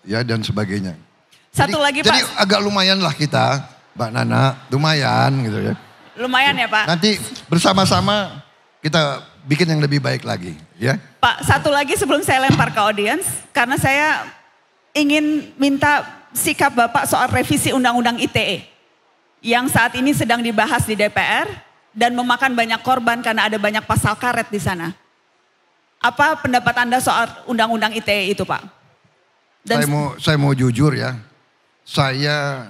[SPEAKER 1] ya dan sebagainya. Satu jadi, lagi Pak. Jadi agak lumayan lah kita, Mbak Nana, lumayan gitu ya.
[SPEAKER 2] Lumayan ya Pak.
[SPEAKER 1] Nanti bersama-sama kita bikin yang lebih baik lagi ya.
[SPEAKER 2] Pak, satu lagi sebelum saya lempar ke audiens, karena saya ingin minta sikap Bapak soal revisi Undang-Undang ITE. Yang saat ini sedang dibahas di DPR dan memakan banyak korban karena ada banyak pasal karet di sana. Apa pendapat Anda soal Undang-Undang ITE itu Pak?
[SPEAKER 1] saya mau saya mau jujur ya, saya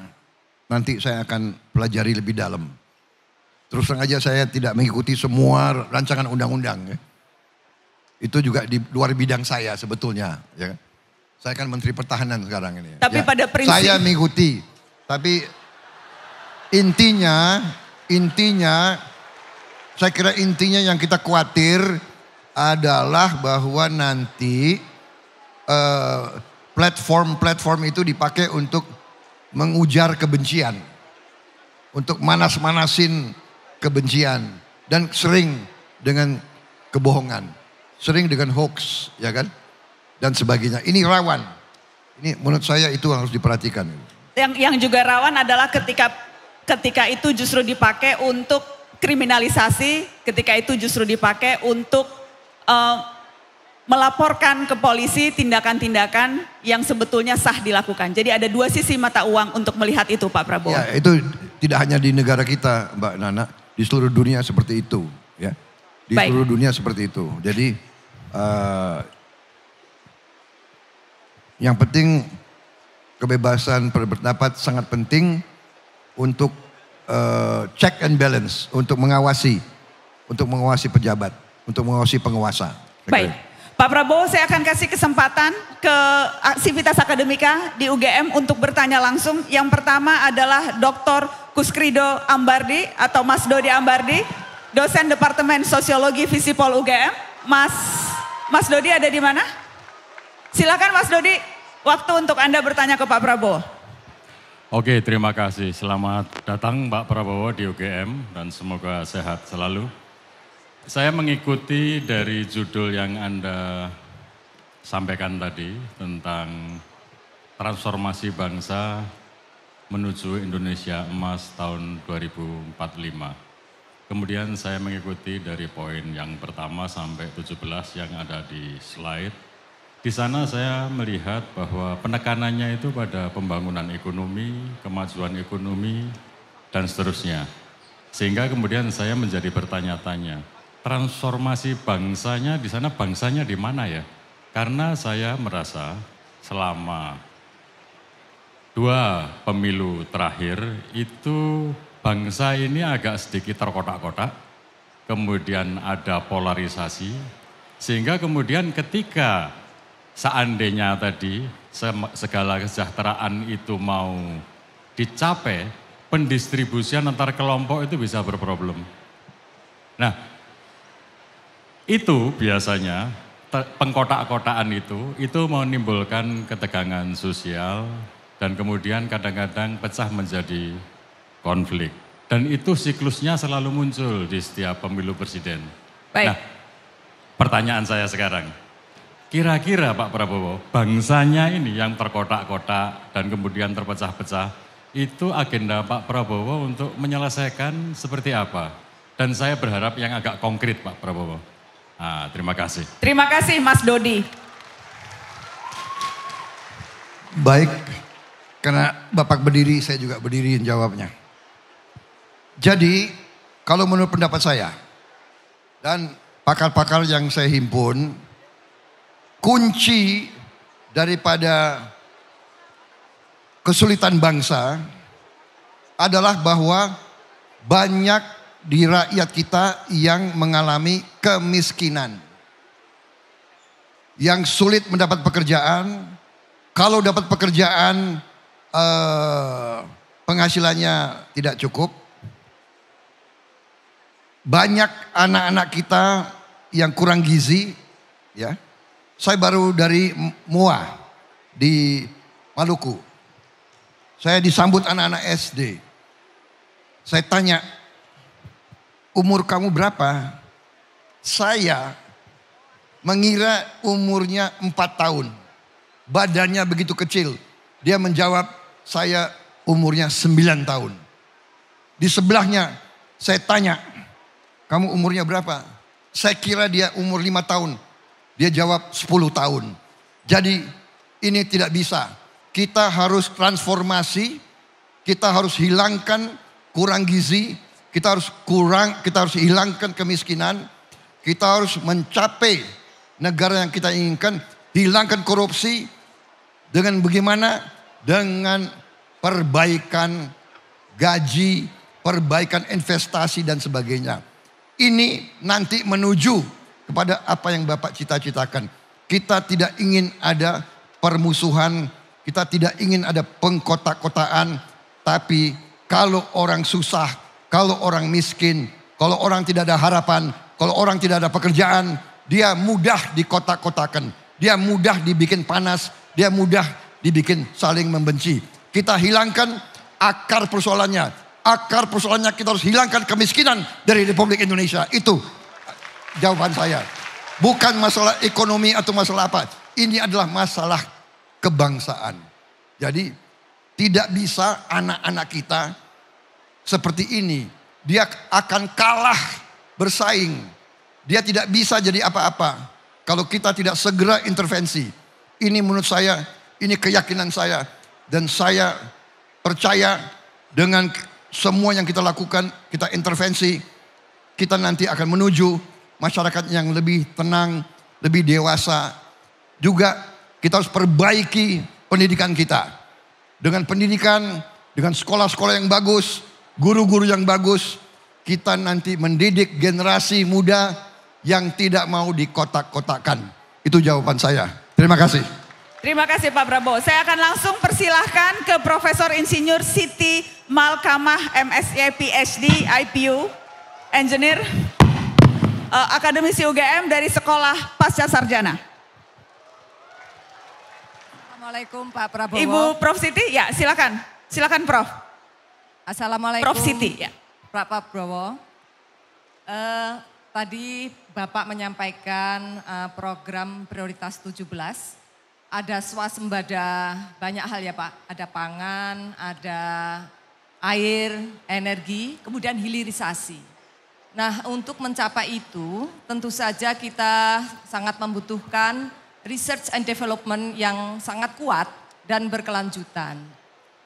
[SPEAKER 1] nanti saya akan pelajari lebih dalam. Terus terang aja saya tidak mengikuti semua rancangan undang-undang. Ya. Itu juga di luar bidang saya sebetulnya. Ya. Saya kan Menteri Pertahanan sekarang ini. Tapi ya. pada prinsip... Saya mengikuti. Tapi intinya, intinya, saya kira intinya yang kita khawatir adalah bahwa nanti eh, platform-platform uh, itu dipakai untuk mengujar kebencian. Untuk manas-manasin kebencian. Dan sering dengan kebohongan. Sering dengan hoax, ya kan? Dan sebagainya. Ini rawan. Ini menurut saya itu harus diperhatikan.
[SPEAKER 2] Yang, yang juga rawan adalah ketika ketika itu justru dipakai untuk kriminalisasi, ketika itu justru dipakai untuk uh, melaporkan ke polisi tindakan-tindakan yang sebetulnya sah dilakukan. Jadi ada dua sisi mata uang untuk melihat itu Pak Prabowo. Ya,
[SPEAKER 1] itu tidak hanya di negara kita Mbak Nana, di seluruh dunia seperti itu. ya Di Baik. seluruh dunia seperti itu. Jadi uh, yang penting kebebasan berpendapat sangat penting untuk uh, check and balance, untuk mengawasi, untuk mengawasi pejabat, untuk mengawasi penguasa.
[SPEAKER 4] Baik.
[SPEAKER 2] Pak Prabowo saya akan kasih kesempatan ke aktivitas akademika di UGM untuk bertanya langsung. Yang pertama adalah Dr. Kuskrido Ambardi atau Mas Dodi Ambardi, dosen Departemen Sosiologi Visipol UGM. Mas Mas Dodi ada di mana? Silakan Mas Dodi, waktu untuk Anda bertanya ke Pak Prabowo.
[SPEAKER 3] Oke, terima kasih. Selamat datang Pak Prabowo di UGM dan semoga sehat selalu. Saya mengikuti dari judul yang Anda sampaikan tadi tentang transformasi bangsa menuju Indonesia emas tahun 2045. Kemudian saya mengikuti dari poin yang pertama sampai 17 yang ada di slide. Di sana saya melihat bahwa penekanannya itu pada pembangunan ekonomi, kemajuan ekonomi, dan seterusnya. Sehingga kemudian saya menjadi bertanya-tanya, transformasi bangsanya di sana bangsanya di mana ya? Karena saya merasa selama dua pemilu terakhir itu bangsa ini agak sedikit terkotak-kotak, kemudian ada polarisasi, sehingga kemudian ketika seandainya tadi segala kesejahteraan itu mau dicapai, pendistribusian antar kelompok itu bisa berproblem. Nah, itu biasanya pengkotak-kotaan itu itu menimbulkan ketegangan sosial dan kemudian kadang-kadang pecah menjadi konflik. Dan itu siklusnya selalu muncul di setiap pemilu presiden. Baik. Nah, pertanyaan saya sekarang, kira-kira Pak Prabowo, bangsanya ini yang terkotak-kotak dan kemudian terpecah-pecah, itu agenda Pak Prabowo untuk menyelesaikan seperti apa? Dan saya berharap yang agak konkret Pak Prabowo. Ah, terima kasih.
[SPEAKER 2] Terima kasih Mas Dodi.
[SPEAKER 1] Baik, karena Bapak berdiri, saya juga berdiri jawabnya. Jadi, kalau menurut pendapat saya, dan pakar-pakar yang saya himpun, kunci daripada kesulitan bangsa adalah bahwa banyak di rakyat kita yang mengalami kemiskinan. Yang sulit mendapat pekerjaan, kalau dapat pekerjaan eh, penghasilannya tidak cukup. Banyak anak-anak kita yang kurang gizi, ya. Saya baru dari Mua di Maluku. Saya disambut anak-anak SD. Saya tanya, umur kamu berapa? Saya mengira umurnya 4 tahun. Badannya begitu kecil. Dia menjawab, saya umurnya 9 tahun. Di sebelahnya saya tanya, kamu umurnya berapa? Saya kira dia umur 5 tahun. Dia jawab 10 tahun. Jadi ini tidak bisa. Kita harus transformasi, kita harus hilangkan kurang gizi, kita harus kurang, kita harus hilangkan kemiskinan, kita harus mencapai negara yang kita inginkan, hilangkan korupsi dengan bagaimana? Dengan perbaikan gaji, perbaikan investasi dan sebagainya. Ini nanti menuju kepada apa yang Bapak cita-citakan. Kita tidak ingin ada permusuhan, kita tidak ingin ada pengkotak-kotaan, tapi kalau orang susah kalau orang miskin, kalau orang tidak ada harapan, kalau orang tidak ada pekerjaan, dia mudah dikotak-kotakan. Dia mudah dibikin panas, dia mudah dibikin saling membenci. Kita hilangkan akar persoalannya. Akar persoalannya kita harus hilangkan kemiskinan dari Republik Indonesia. Itu jawaban saya. Bukan masalah ekonomi atau masalah apa. Ini adalah masalah kebangsaan. Jadi tidak bisa anak-anak kita seperti ini, dia akan kalah bersaing. Dia tidak bisa jadi apa-apa kalau kita tidak segera intervensi. Ini menurut saya, ini keyakinan saya dan saya percaya dengan semua yang kita lakukan, kita intervensi, kita nanti akan menuju masyarakat yang lebih tenang, lebih dewasa. Juga kita harus perbaiki pendidikan kita. Dengan pendidikan, dengan sekolah-sekolah yang bagus, guru-guru yang bagus, kita nanti mendidik generasi muda yang tidak mau dikotak-kotakan. Itu jawaban saya. Terima kasih.
[SPEAKER 2] Terima kasih Pak Prabowo. Saya akan langsung persilahkan ke Profesor Insinyur Siti Malkamah MSI e, PhD IPU Engineer uh, Akademisi UGM dari Sekolah Pasca Sarjana.
[SPEAKER 4] Assalamualaikum Pak Prabowo. Ibu Prof Siti, ya silakan. Silakan Prof. Assalamualaikum. Prof. Siti ya. Pak Prabowo. Uh, tadi Bapak menyampaikan uh, program prioritas 17. Ada swasembada banyak hal ya Pak. Ada pangan, ada air, energi, kemudian hilirisasi. Nah untuk mencapai itu tentu saja kita sangat membutuhkan research and development yang sangat kuat dan berkelanjutan.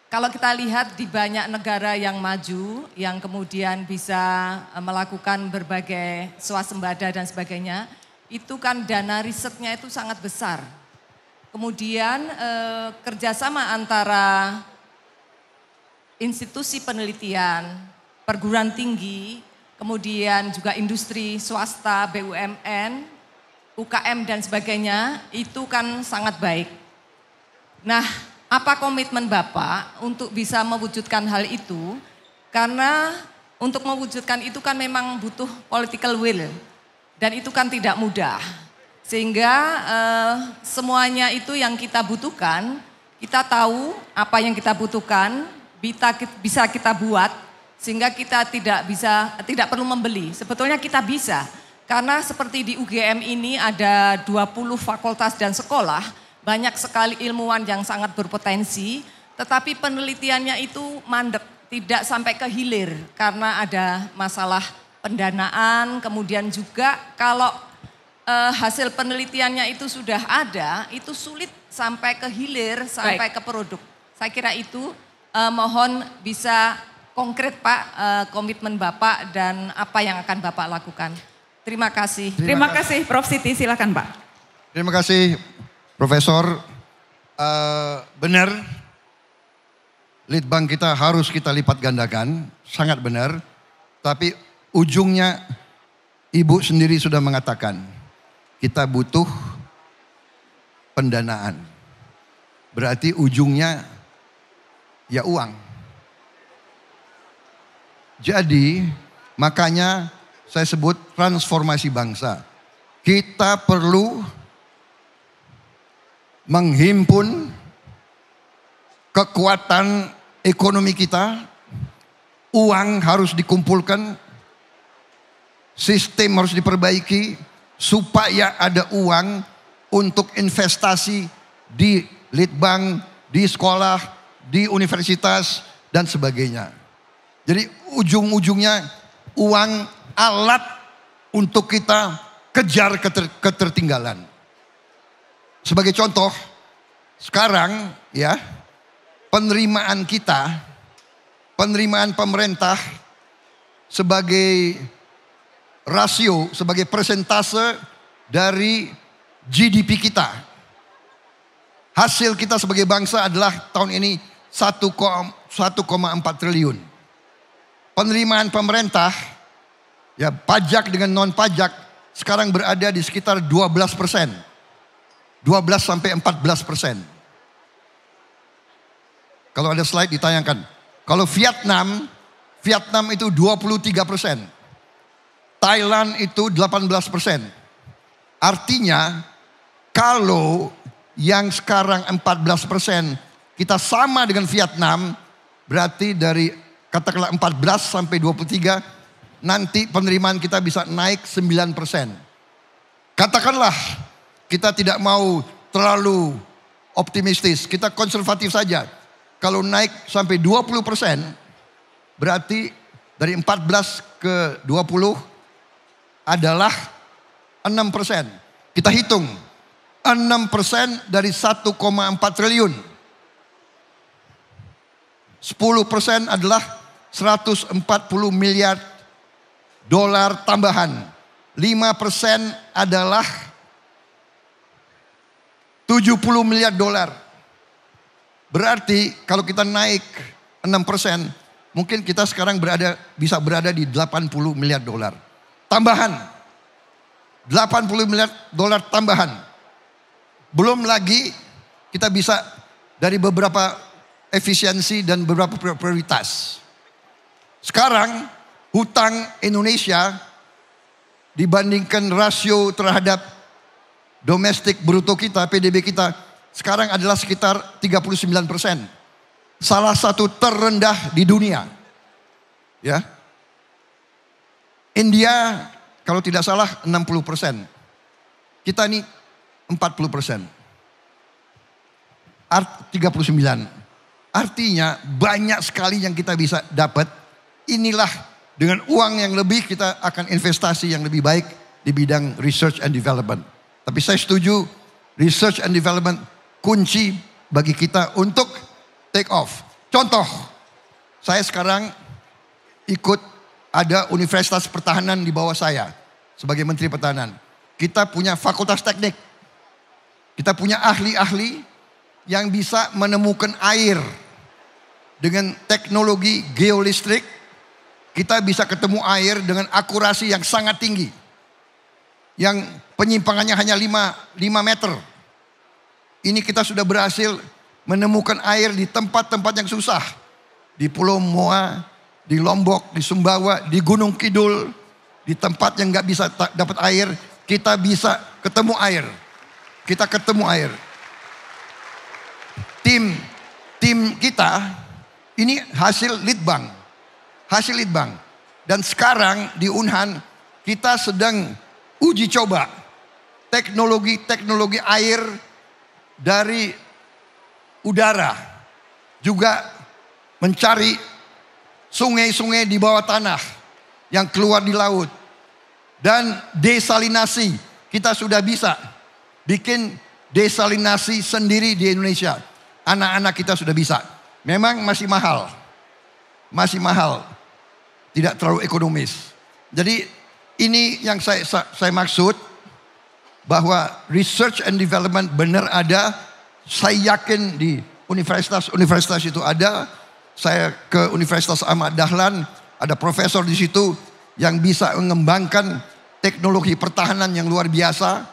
[SPEAKER 4] Kalau kita lihat di banyak negara yang maju, yang kemudian bisa eh, melakukan berbagai swasembada dan sebagainya, itu kan dana risetnya itu sangat besar. Kemudian eh, kerjasama antara institusi penelitian, perguruan tinggi, kemudian juga industri swasta, BUMN, UKM dan sebagainya, itu kan sangat baik. Nah, apa komitmen Bapak untuk bisa mewujudkan hal itu? Karena untuk mewujudkan itu kan memang butuh political will dan itu kan tidak mudah. Sehingga eh, semuanya itu yang kita butuhkan, kita tahu apa yang kita butuhkan, bisa kita buat sehingga kita tidak bisa tidak perlu membeli. Sebetulnya kita bisa karena seperti di UGM ini ada 20 fakultas dan sekolah banyak sekali ilmuwan yang sangat berpotensi, tetapi penelitiannya itu mandek, tidak sampai ke hilir karena ada masalah pendanaan, kemudian juga kalau e, hasil penelitiannya itu sudah ada, itu sulit sampai ke hilir, sampai Baik. ke produk. Saya kira itu e, mohon bisa konkret Pak e, komitmen Bapak dan apa yang akan Bapak lakukan. Terima kasih. Terima, Terima kasih Prof
[SPEAKER 1] Siti, silakan Pak. Terima kasih Profesor, uh, benar litbang kita harus kita lipat gandakan, sangat benar. Tapi ujungnya ibu sendiri sudah mengatakan, kita butuh pendanaan. Berarti ujungnya ya uang. Jadi makanya saya sebut transformasi bangsa. Kita perlu menghimpun kekuatan ekonomi kita, uang harus dikumpulkan, sistem harus diperbaiki supaya ada uang untuk investasi di litbang, di sekolah, di universitas dan sebagainya. Jadi ujung-ujungnya uang alat untuk kita kejar keter ketertinggalan. Sebagai contoh, sekarang ya, penerimaan kita, penerimaan pemerintah sebagai rasio, sebagai persentase dari GDP kita. Hasil kita sebagai bangsa adalah tahun ini 1,4 triliun. Penerimaan pemerintah, ya pajak dengan non pajak sekarang berada di sekitar 12 persen. 12 sampai 14 persen. Kalau ada slide ditayangkan. Kalau Vietnam, Vietnam itu 23 persen. Thailand itu 18 persen. Artinya kalau yang sekarang 14 persen kita sama dengan Vietnam berarti dari katakanlah 14 sampai 23 nanti penerimaan kita bisa naik 9 persen. Katakanlah kita tidak mau terlalu optimistis. Kita konservatif saja. Kalau naik sampai 20 persen, berarti dari 14 ke 20 adalah 6 persen. Kita hitung 6 persen dari 1,4 triliun. 10 persen adalah 140 miliar dolar tambahan. 5 persen adalah 70 miliar dolar. Berarti kalau kita naik 6 persen, mungkin kita sekarang berada bisa berada di 80 miliar dolar. Tambahan. 80 miliar dolar tambahan. Belum lagi kita bisa dari beberapa efisiensi dan beberapa prioritas. Sekarang hutang Indonesia dibandingkan rasio terhadap domestik bruto kita, PDB kita sekarang adalah sekitar 39 persen. Salah satu terendah di dunia. Ya. India kalau tidak salah 60 persen. Kita ini 40 persen. Art 39. Artinya banyak sekali yang kita bisa dapat. Inilah dengan uang yang lebih kita akan investasi yang lebih baik di bidang research and development. Tapi saya setuju research and development kunci bagi kita untuk take off. Contoh, saya sekarang ikut ada universitas pertahanan di bawah saya sebagai menteri pertahanan. Kita punya fakultas teknik. Kita punya ahli-ahli yang bisa menemukan air dengan teknologi geolistrik. Kita bisa ketemu air dengan akurasi yang sangat tinggi. Yang penyimpangannya hanya 5, 5 meter. Ini kita sudah berhasil menemukan air di tempat-tempat yang susah. Di Pulau Moa, di Lombok, di Sumbawa, di Gunung Kidul. Di tempat yang gak bisa dapat air, kita bisa ketemu air. Kita ketemu air. Tim tim kita ini hasil litbang. Hasil litbang. Dan sekarang di Unhan kita sedang uji coba teknologi-teknologi air dari udara. Juga mencari sungai-sungai di bawah tanah yang keluar di laut. Dan desalinasi, kita sudah bisa bikin desalinasi sendiri di Indonesia. Anak-anak kita sudah bisa. Memang masih mahal. Masih mahal. Tidak terlalu ekonomis. Jadi ini yang saya saya maksud bahwa research and development benar ada. Saya yakin di universitas-universitas itu ada. Saya ke Universitas Ahmad Dahlan, ada profesor di situ yang bisa mengembangkan teknologi pertahanan yang luar biasa.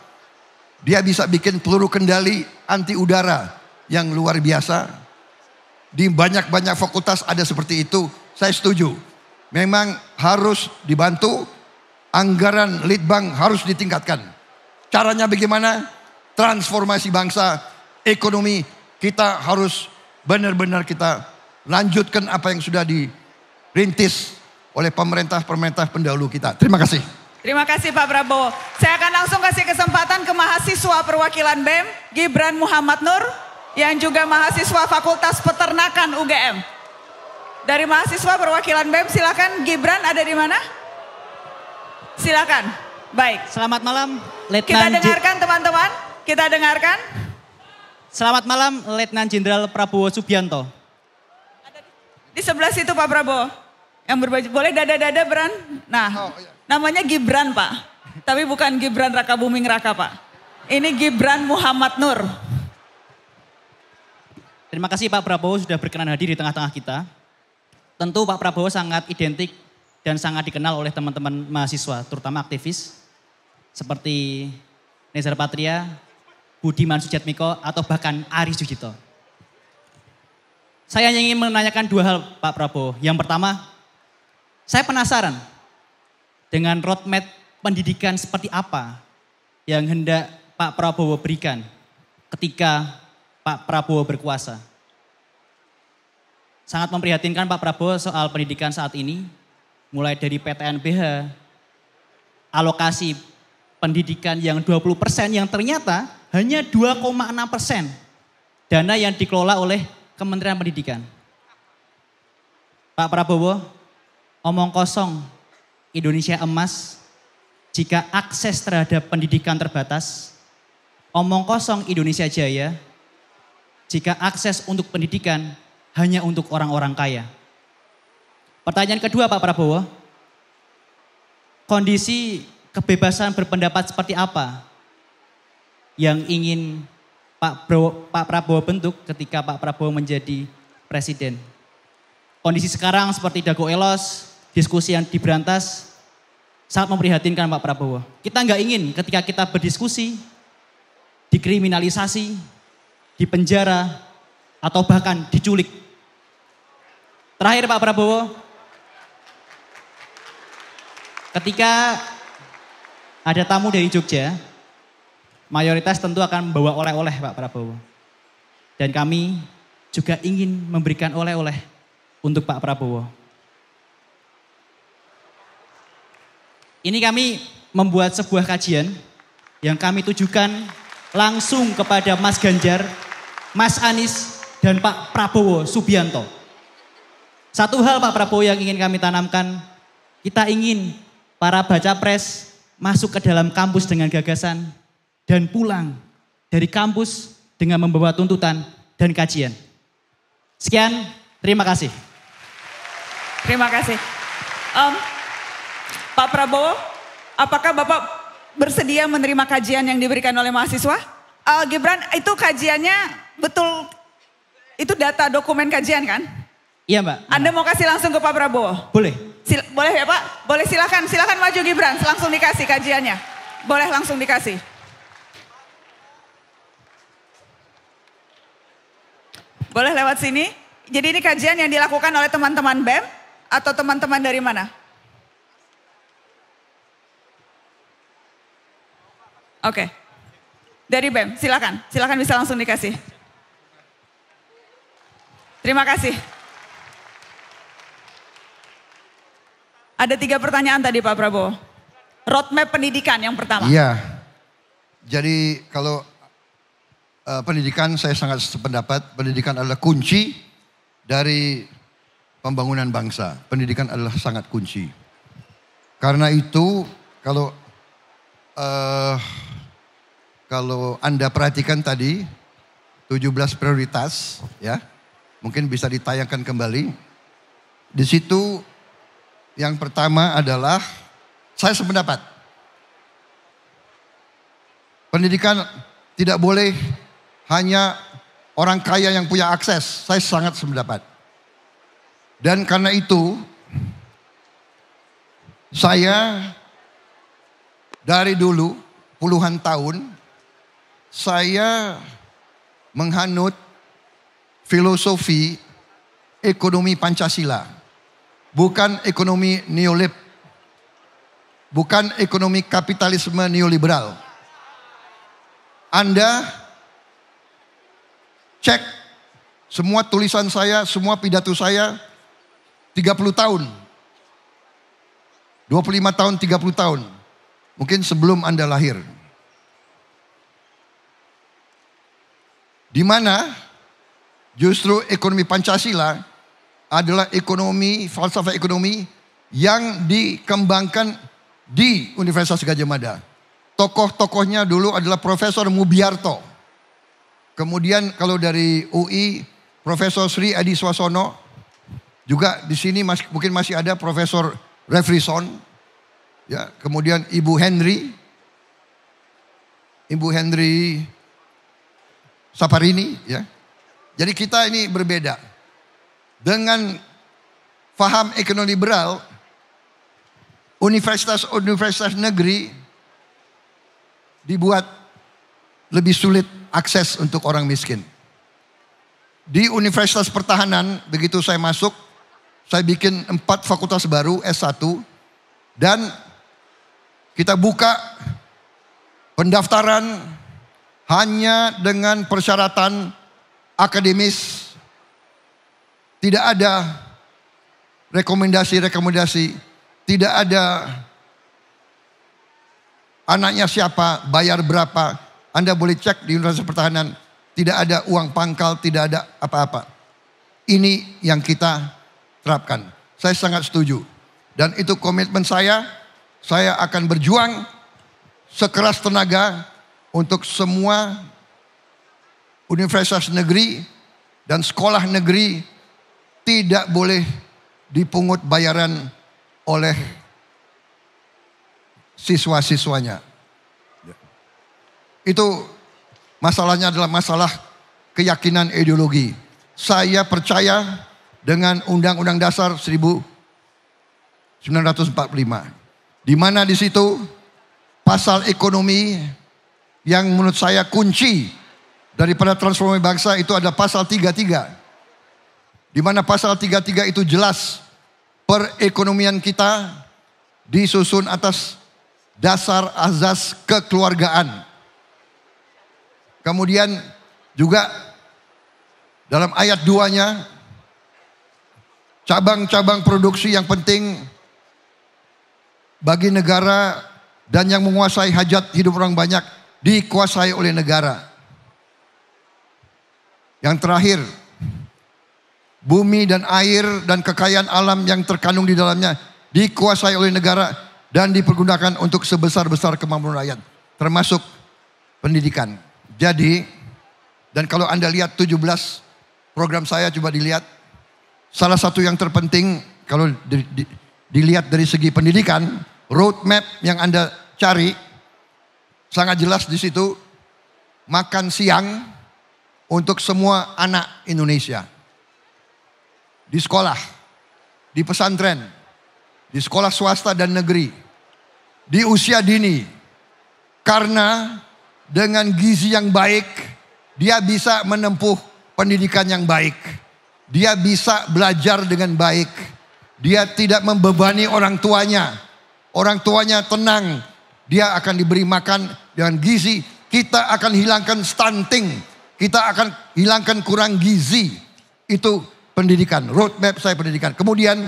[SPEAKER 1] Dia bisa bikin peluru kendali anti udara yang luar biasa. Di banyak-banyak fakultas ada seperti itu. Saya setuju. Memang harus dibantu, anggaran litbang harus ditingkatkan. Caranya bagaimana? Transformasi bangsa, ekonomi. Kita harus benar-benar kita lanjutkan apa yang sudah dirintis oleh pemerintah-pemerintah pendahulu kita. Terima kasih.
[SPEAKER 2] Terima kasih Pak Prabowo. Saya akan langsung kasih kesempatan ke mahasiswa perwakilan BEM, Gibran Muhammad Nur, yang juga mahasiswa Fakultas Peternakan UGM. Dari mahasiswa perwakilan BEM, silakan Gibran ada di mana? Silakan. Baik. Selamat malam, Letnan. Kita dengarkan teman-teman. Kita dengarkan.
[SPEAKER 5] Selamat malam, Letnan Jenderal Prabowo Subianto.
[SPEAKER 2] Di sebelah situ Pak Prabowo. Yang berbaju boleh dada-dada beran? Nah, oh, iya. namanya Gibran Pak. Tapi bukan Gibran Raka Buming Raka Pak. Ini
[SPEAKER 5] Gibran Muhammad Nur. Terima kasih Pak Prabowo sudah berkenan hadir di tengah-tengah kita. Tentu Pak Prabowo sangat identik dan sangat dikenal oleh teman-teman mahasiswa, terutama aktivis seperti Nezar Patria, Budiman Sujatmiko, atau bahkan Ari Sujito. Saya ingin menanyakan dua hal Pak Prabowo. Yang pertama, saya penasaran dengan roadmap pendidikan seperti apa yang hendak Pak Prabowo berikan ketika Pak Prabowo berkuasa. Sangat memprihatinkan Pak Prabowo soal pendidikan saat ini, mulai dari PTNBH, alokasi pendidikan yang 20% yang ternyata hanya 2,6% dana yang dikelola oleh Kementerian Pendidikan. Pak Prabowo, omong kosong Indonesia emas jika akses terhadap pendidikan terbatas, omong kosong Indonesia jaya jika akses untuk pendidikan hanya untuk orang-orang kaya. Pertanyaan kedua Pak Prabowo, kondisi kebebasan berpendapat seperti apa yang ingin Pak, Bro, Pak Prabowo bentuk ketika Pak Prabowo menjadi presiden. Kondisi sekarang seperti Dago Elos, diskusi yang diberantas, sangat memprihatinkan Pak Prabowo. Kita nggak ingin ketika kita berdiskusi, dikriminalisasi, dipenjara, atau bahkan diculik. Terakhir Pak Prabowo, ketika ada tamu dari Jogja, mayoritas tentu akan membawa oleh-oleh Pak Prabowo. Dan kami juga ingin memberikan oleh-oleh untuk Pak Prabowo. Ini kami membuat sebuah kajian yang kami tujukan langsung kepada Mas Ganjar, Mas Anies, dan Pak Prabowo Subianto. Satu hal Pak Prabowo yang ingin kami tanamkan, kita ingin para baca pres masuk ke dalam kampus dengan gagasan dan pulang dari kampus dengan membawa tuntutan dan kajian. Sekian, terima kasih.
[SPEAKER 2] Terima kasih. Um, Pak Prabowo, apakah Bapak bersedia menerima kajian yang diberikan oleh mahasiswa? Uh, Gibran, itu kajiannya betul, itu data dokumen kajian kan? Iya Mbak. Anda mau kasih langsung ke Pak Prabowo? Boleh. Sil boleh ya Pak? Boleh silakan, silakan maju Gibran, langsung dikasih kajiannya. Boleh langsung dikasih. Boleh lewat sini? Jadi ini kajian yang dilakukan oleh teman-teman BEM atau teman-teman dari mana? Oke. Okay. Dari BEM, silakan. Silakan bisa langsung dikasih. Terima kasih. Ada tiga pertanyaan tadi Pak Prabowo. Roadmap pendidikan yang pertama. Iya.
[SPEAKER 1] Jadi kalau uh, pendidikan saya sangat sependapat. Pendidikan adalah kunci dari pembangunan bangsa. Pendidikan adalah sangat kunci. Karena itu kalau uh, kalau Anda perhatikan tadi 17 prioritas ya. Mungkin bisa ditayangkan kembali. Di situ yang pertama adalah saya sependapat. Pendidikan tidak boleh hanya orang kaya yang punya akses. Saya sangat sependapat. Dan karena itu saya dari dulu puluhan tahun saya menghanut filosofi ekonomi Pancasila bukan ekonomi neolib, bukan ekonomi kapitalisme neoliberal. Anda cek semua tulisan saya, semua pidato saya 30 tahun. 25 tahun, 30 tahun. Mungkin sebelum Anda lahir. Di mana justru ekonomi Pancasila adalah ekonomi, falsafah ekonomi yang dikembangkan di Universitas Gajah Mada. Tokoh-tokohnya dulu adalah Profesor Mubiarto. Kemudian kalau dari UI, Profesor Sri Adi Swasono. Juga di sini masih, mungkin masih ada Profesor Refrison. Ya, kemudian Ibu Henry. Ibu Henry Saparini ya. Jadi kita ini berbeda dengan faham ekonomi liberal, universitas-universitas negeri dibuat lebih sulit akses untuk orang miskin. Di Universitas Pertahanan, begitu saya masuk, saya bikin empat fakultas baru S1 dan kita buka pendaftaran hanya dengan persyaratan akademis tidak ada rekomendasi-rekomendasi. Tidak ada anaknya siapa, bayar berapa. Anda boleh cek di Universitas Pertahanan. Tidak ada uang pangkal, tidak ada apa-apa. Ini yang kita terapkan. Saya sangat setuju. Dan itu komitmen saya. Saya akan berjuang sekeras tenaga untuk semua universitas negeri dan sekolah negeri tidak boleh dipungut bayaran oleh siswa-siswanya. Itu masalahnya adalah masalah keyakinan ideologi. Saya percaya dengan Undang-Undang Dasar 1945. Di mana di situ pasal ekonomi yang menurut saya kunci daripada transformasi bangsa itu ada pasal 33 di mana pasal 33 itu jelas perekonomian kita disusun atas dasar azas kekeluargaan. Kemudian juga dalam ayat duanya cabang-cabang produksi yang penting bagi negara dan yang menguasai hajat hidup orang banyak dikuasai oleh negara. Yang terakhir, bumi dan air dan kekayaan alam yang terkandung di dalamnya dikuasai oleh negara dan dipergunakan untuk sebesar-besar kemampuan rakyat, termasuk pendidikan. Jadi, dan kalau Anda lihat 17 program saya coba dilihat, salah satu yang terpenting kalau di, di, dilihat dari segi pendidikan, roadmap yang Anda cari sangat jelas di situ makan siang untuk semua anak Indonesia di sekolah, di pesantren, di sekolah swasta dan negeri, di usia dini. Karena dengan gizi yang baik, dia bisa menempuh pendidikan yang baik. Dia bisa belajar dengan baik. Dia tidak membebani orang tuanya. Orang tuanya tenang. Dia akan diberi makan dengan gizi. Kita akan hilangkan stunting. Kita akan hilangkan kurang gizi. Itu pendidikan, roadmap saya pendidikan. Kemudian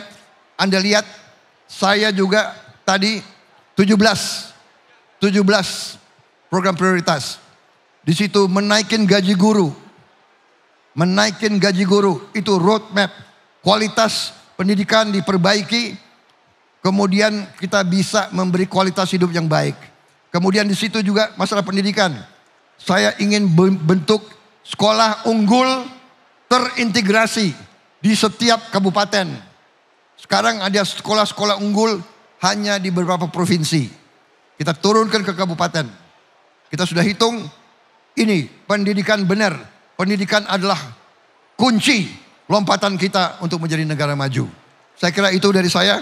[SPEAKER 1] Anda lihat saya juga tadi 17 17 program prioritas. Di situ menaikin gaji guru. Menaikin gaji guru itu roadmap. Kualitas pendidikan diperbaiki. Kemudian kita bisa memberi kualitas hidup yang baik. Kemudian di situ juga masalah pendidikan. Saya ingin bentuk sekolah unggul terintegrasi di setiap kabupaten. Sekarang ada sekolah-sekolah unggul hanya di beberapa provinsi. Kita turunkan ke kabupaten. Kita sudah hitung ini pendidikan benar. Pendidikan adalah kunci lompatan kita untuk menjadi negara maju. Saya kira itu dari saya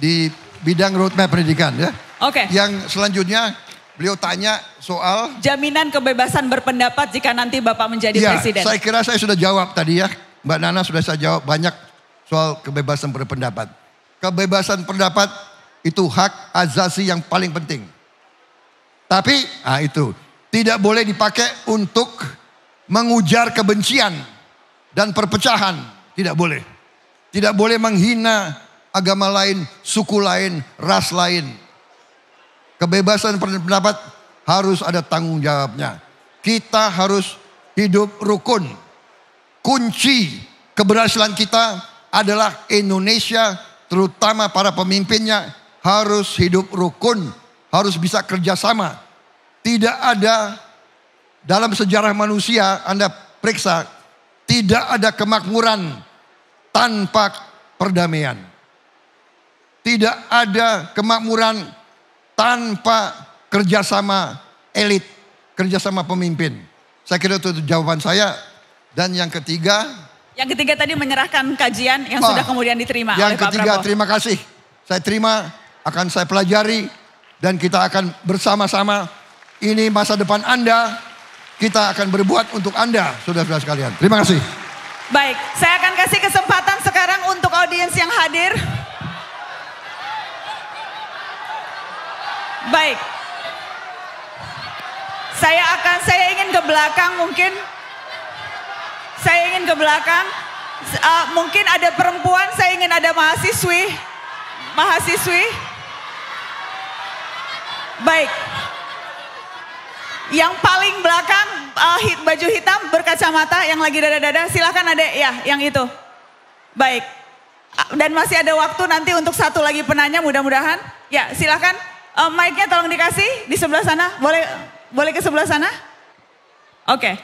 [SPEAKER 1] di bidang roadmap pendidikan ya. Oke. Okay. Yang selanjutnya beliau tanya soal jaminan kebebasan berpendapat jika nanti Bapak menjadi ya, presiden. saya kira saya sudah jawab tadi ya. Mbak Nana sudah saya jawab banyak soal kebebasan berpendapat. Kebebasan pendapat itu hak azasi yang paling penting. Tapi, ah itu tidak boleh dipakai untuk mengujar kebencian dan perpecahan. Tidak boleh. Tidak boleh menghina agama lain, suku lain, ras lain. Kebebasan pendapat harus ada tanggung jawabnya. Kita harus hidup rukun kunci keberhasilan kita adalah Indonesia terutama para pemimpinnya harus hidup rukun, harus bisa kerjasama. Tidak ada dalam sejarah manusia Anda periksa, tidak ada kemakmuran tanpa perdamaian. Tidak ada kemakmuran tanpa kerjasama elit, kerjasama pemimpin. Saya kira itu jawaban saya. Dan yang ketiga.
[SPEAKER 2] Yang ketiga tadi menyerahkan kajian yang ah, sudah kemudian diterima. Yang oleh ketiga Pak
[SPEAKER 1] terima kasih. Saya terima, akan saya pelajari. Dan kita akan bersama-sama. Ini masa depan Anda. Kita akan berbuat untuk Anda, saudara-saudara sekalian. Terima kasih.
[SPEAKER 2] Baik, saya akan kasih kesempatan sekarang untuk audiens yang hadir. Baik. Saya akan saya ingin ke belakang mungkin saya ingin ke belakang. Uh, mungkin ada perempuan, saya ingin ada mahasiswi. Mahasiswi. Baik. Yang paling belakang, uh, hit, baju hitam, berkacamata, yang lagi dada-dada. Silahkan ada ya yang itu. Baik. Ah, dan masih ada waktu nanti untuk satu lagi penanya mudah-mudahan. Ya silahkan. Uh, eh, mic-nya tolong dikasih di sebelah sana. Boleh boleh ke sebelah sana? Oke. Okay.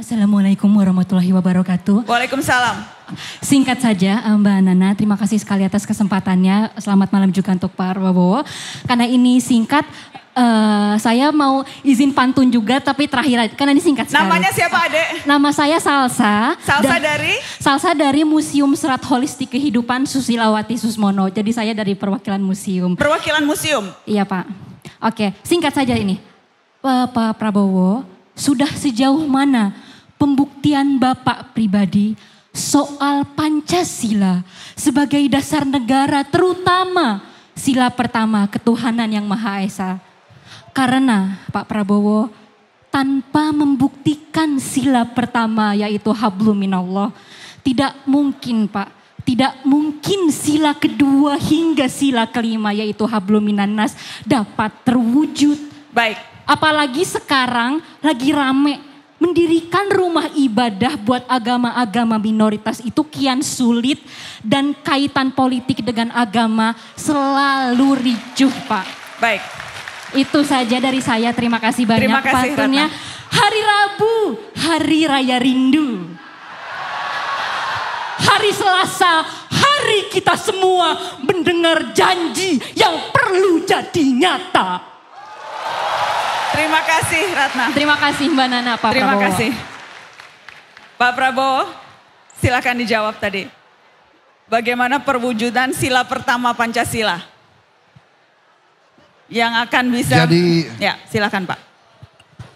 [SPEAKER 6] Assalamualaikum warahmatullahi wabarakatuh. Waalaikumsalam. Singkat saja eh, Mbak Nana, terima kasih sekali atas kesempatannya. Selamat malam juga untuk Pak Prabowo. Karena ini singkat, uh, saya mau izin pantun juga tapi terakhir karena ini singkat sekali. Namanya siapa adek? Nama saya Salsa. Salsa dan, dari? Salsa dari Museum Serat Holistik Kehidupan Susilawati Susmono. Jadi saya dari perwakilan
[SPEAKER 2] museum. Perwakilan museum?
[SPEAKER 6] Iya Pak. Oke, singkat saja ini. Eh, Pak Prabowo, sudah sejauh mana pembuktian Bapak pribadi soal Pancasila sebagai dasar negara terutama sila pertama ketuhanan yang Maha Esa. Karena Pak Prabowo tanpa membuktikan sila pertama yaitu hablum minallah tidak mungkin Pak tidak mungkin sila kedua hingga sila kelima yaitu hablum minannas dapat terwujud. Baik. Apalagi sekarang lagi rame mendirikan rumah ibadah buat agama-agama minoritas itu kian sulit dan kaitan politik dengan agama selalu ricuh, Pak. Baik. Itu saja dari saya. Terima kasih banyak. Terima kasih, Hari Rabu, Hari Raya Rindu. Hari Selasa, hari kita semua mendengar janji yang perlu jadi nyata. Terima kasih Ratna.
[SPEAKER 2] Terima kasih Mbak Nana, Pak Terima Prabowo. kasih. Pak Prabowo, silakan dijawab tadi. Bagaimana perwujudan sila pertama Pancasila? Yang akan bisa Jadi ya, silakan Pak.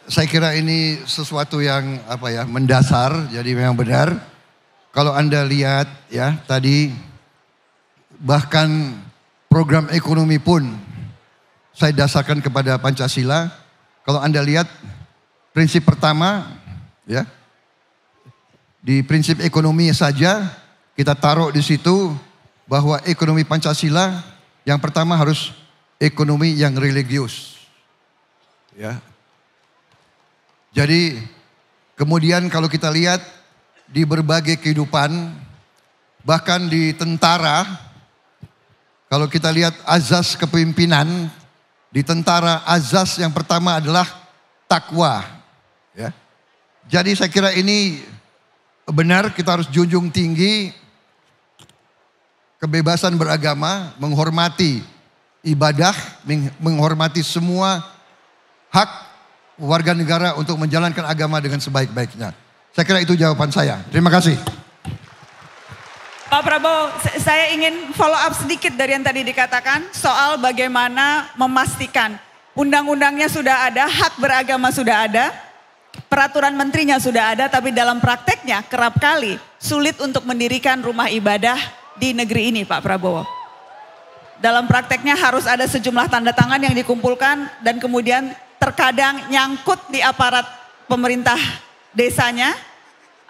[SPEAKER 1] Saya kira ini sesuatu yang apa ya, mendasar, jadi memang benar. Kalau Anda lihat ya, tadi bahkan program ekonomi pun saya dasarkan kepada Pancasila kalau Anda lihat prinsip pertama ya. Di prinsip ekonomi saja kita taruh di situ bahwa ekonomi Pancasila yang pertama harus ekonomi yang religius. Ya. Jadi kemudian kalau kita lihat di berbagai kehidupan bahkan di tentara kalau kita lihat azas kepemimpinan di tentara azas yang pertama adalah takwa. Ya. Jadi saya kira ini benar kita harus junjung tinggi kebebasan beragama, menghormati ibadah, menghormati semua hak warga negara untuk menjalankan agama dengan sebaik-baiknya. Saya kira itu jawaban saya. Terima kasih.
[SPEAKER 2] Pak Prabowo, saya ingin follow up sedikit dari yang tadi dikatakan soal bagaimana memastikan undang-undangnya sudah ada, hak beragama sudah ada, peraturan menterinya sudah ada, tapi dalam prakteknya kerap kali sulit untuk mendirikan rumah ibadah di negeri ini, Pak Prabowo. Dalam prakteknya harus ada sejumlah tanda tangan yang dikumpulkan dan kemudian terkadang nyangkut di aparat pemerintah desanya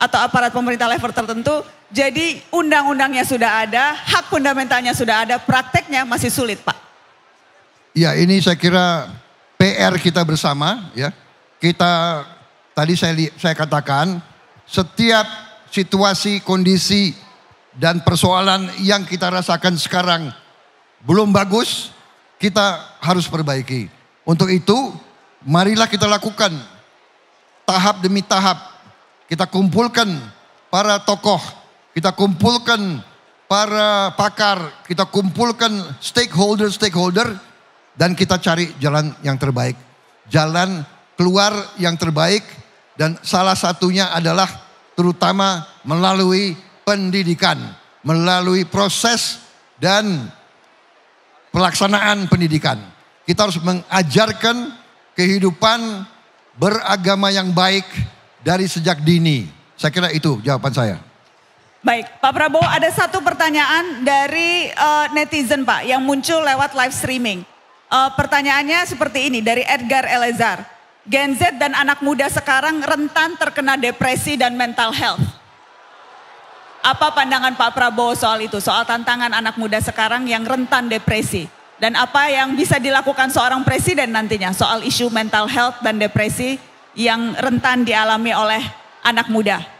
[SPEAKER 2] atau aparat pemerintah level tertentu jadi undang-undangnya sudah ada, hak fundamentalnya sudah ada, prakteknya masih sulit Pak.
[SPEAKER 1] Ya ini saya kira PR kita bersama ya. Kita tadi saya, saya katakan setiap situasi, kondisi dan persoalan yang kita rasakan sekarang belum bagus, kita harus perbaiki. Untuk itu marilah kita lakukan tahap demi tahap. Kita kumpulkan para tokoh kita kumpulkan para pakar, kita kumpulkan stakeholder-stakeholder dan kita cari jalan yang terbaik. Jalan keluar yang terbaik dan salah satunya adalah terutama melalui pendidikan, melalui proses dan pelaksanaan pendidikan. Kita harus mengajarkan kehidupan beragama yang baik dari sejak dini. Saya kira itu jawaban saya.
[SPEAKER 2] Baik, Pak Prabowo ada satu pertanyaan dari uh, netizen Pak yang muncul lewat live streaming. Uh, pertanyaannya seperti ini dari Edgar Elezar. Gen Z dan anak muda sekarang rentan terkena depresi dan mental health. Apa pandangan Pak Prabowo soal itu? Soal tantangan anak muda sekarang yang rentan depresi. Dan apa yang bisa dilakukan seorang presiden nantinya soal isu mental health dan depresi yang rentan dialami oleh anak muda?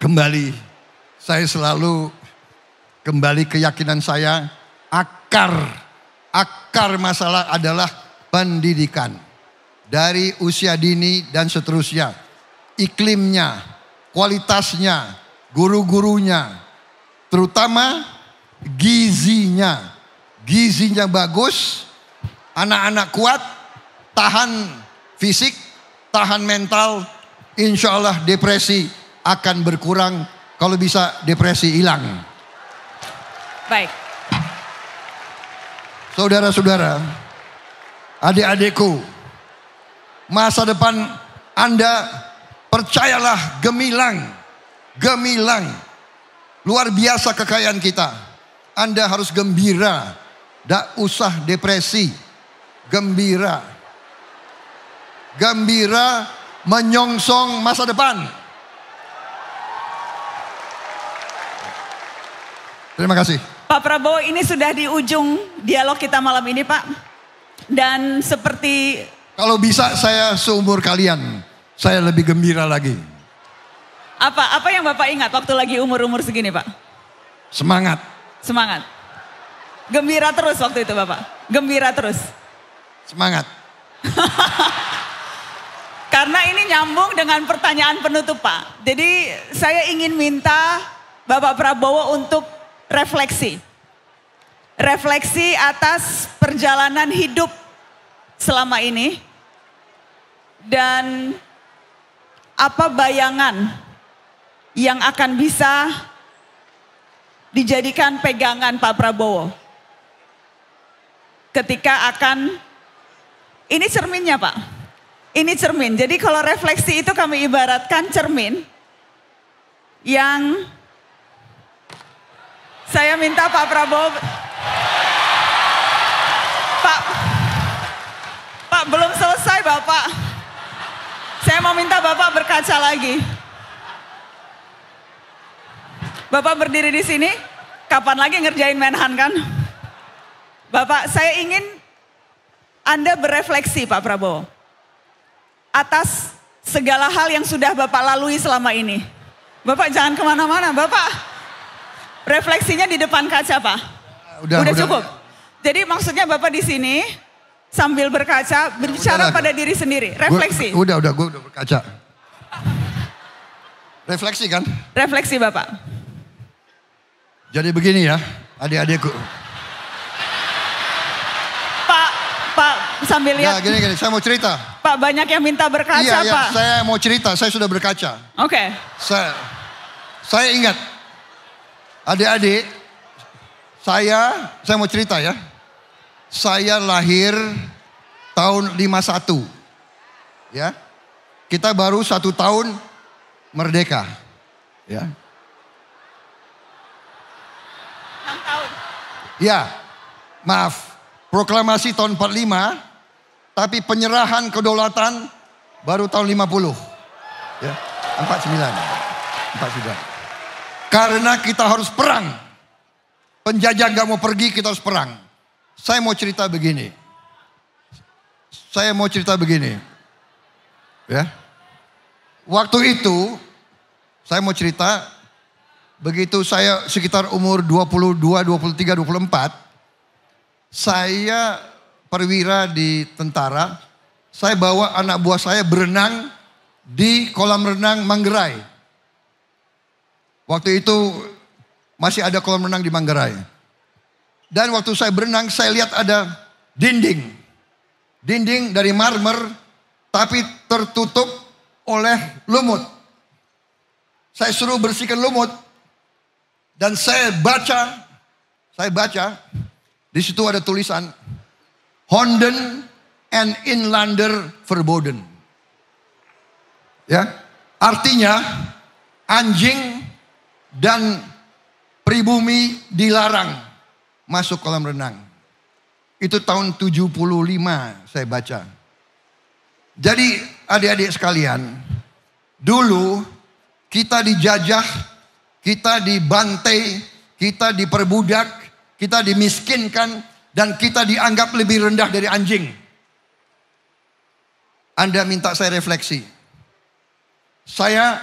[SPEAKER 1] kembali. Saya selalu kembali keyakinan saya akar akar masalah adalah pendidikan dari usia dini dan seterusnya iklimnya kualitasnya guru-gurunya terutama gizinya gizinya bagus anak-anak kuat tahan fisik tahan mental insyaallah depresi akan berkurang. Kalau bisa depresi hilang. Baik. Saudara-saudara, adik-adikku, masa depan Anda percayalah gemilang, gemilang. Luar biasa kekayaan kita. Anda harus gembira, tak usah depresi. Gembira. Gembira menyongsong masa depan. Terima kasih. Pak
[SPEAKER 2] Prabowo ini sudah di ujung dialog kita malam ini Pak. Dan seperti...
[SPEAKER 1] Kalau bisa saya seumur kalian, saya lebih gembira lagi.
[SPEAKER 2] Apa apa yang Bapak ingat waktu lagi umur-umur segini Pak? Semangat. Semangat. Gembira terus waktu itu Bapak? Gembira terus?
[SPEAKER 1] Semangat.
[SPEAKER 2] Karena ini nyambung dengan pertanyaan penutup Pak. Jadi saya ingin minta Bapak Prabowo untuk refleksi. Refleksi atas perjalanan hidup selama ini dan apa bayangan yang akan bisa dijadikan pegangan Pak Prabowo ketika akan ini cerminnya Pak ini cermin jadi kalau refleksi itu kami ibaratkan cermin yang saya minta Pak Prabowo Pak Pak belum selesai Bapak. Saya mau minta Bapak berkaca lagi. Bapak berdiri di sini, kapan lagi ngerjain Menhan kan? Bapak, saya ingin Anda berefleksi Pak Prabowo. Atas segala hal yang sudah Bapak lalui selama ini. Bapak jangan kemana-mana, Bapak Refleksinya di depan kaca, Pak.
[SPEAKER 1] Udah, udah, udah cukup.
[SPEAKER 2] Jadi maksudnya Bapak di sini sambil berkaca ya, berbicara udah, pada diri sendiri, refleksi. Gua,
[SPEAKER 1] udah, udah, gue udah berkaca.
[SPEAKER 2] Refleksi kan? Refleksi Bapak.
[SPEAKER 1] Jadi begini ya, adik-adikku. Pak, Pak sambil lihat. Ya, gini gini, saya mau cerita. Pak banyak yang minta berkaca, iya, iya Pak. Iya, saya mau cerita, saya sudah berkaca. Oke. Okay. Saya saya ingat Adik-adik, saya saya mau cerita ya. Saya lahir tahun 51. Ya. Kita baru satu tahun merdeka. Ya. tahun. Ya. Maaf. Proklamasi tahun 45 tapi penyerahan kedaulatan baru tahun 50. Ya, 49. 49. Karena kita harus perang. Penjajah nggak mau pergi, kita harus perang. Saya mau cerita begini. Saya mau cerita begini. Ya. Waktu itu saya mau cerita begitu saya sekitar umur 22, 23, 24 saya perwira di tentara, saya bawa anak buah saya berenang di kolam renang Manggerai. Waktu itu masih ada kolam renang di Manggarai. Dan waktu saya berenang saya lihat ada dinding. Dinding dari marmer tapi tertutup oleh lumut. Saya suruh bersihkan lumut dan saya baca saya baca di situ ada tulisan Honden and Inlander verboden. Ya. Artinya anjing dan pribumi dilarang masuk kolam renang. Itu tahun 75 saya baca. Jadi adik-adik sekalian, dulu kita dijajah, kita dibantai, kita diperbudak, kita dimiskinkan, dan kita dianggap lebih rendah dari anjing. Anda minta saya refleksi. Saya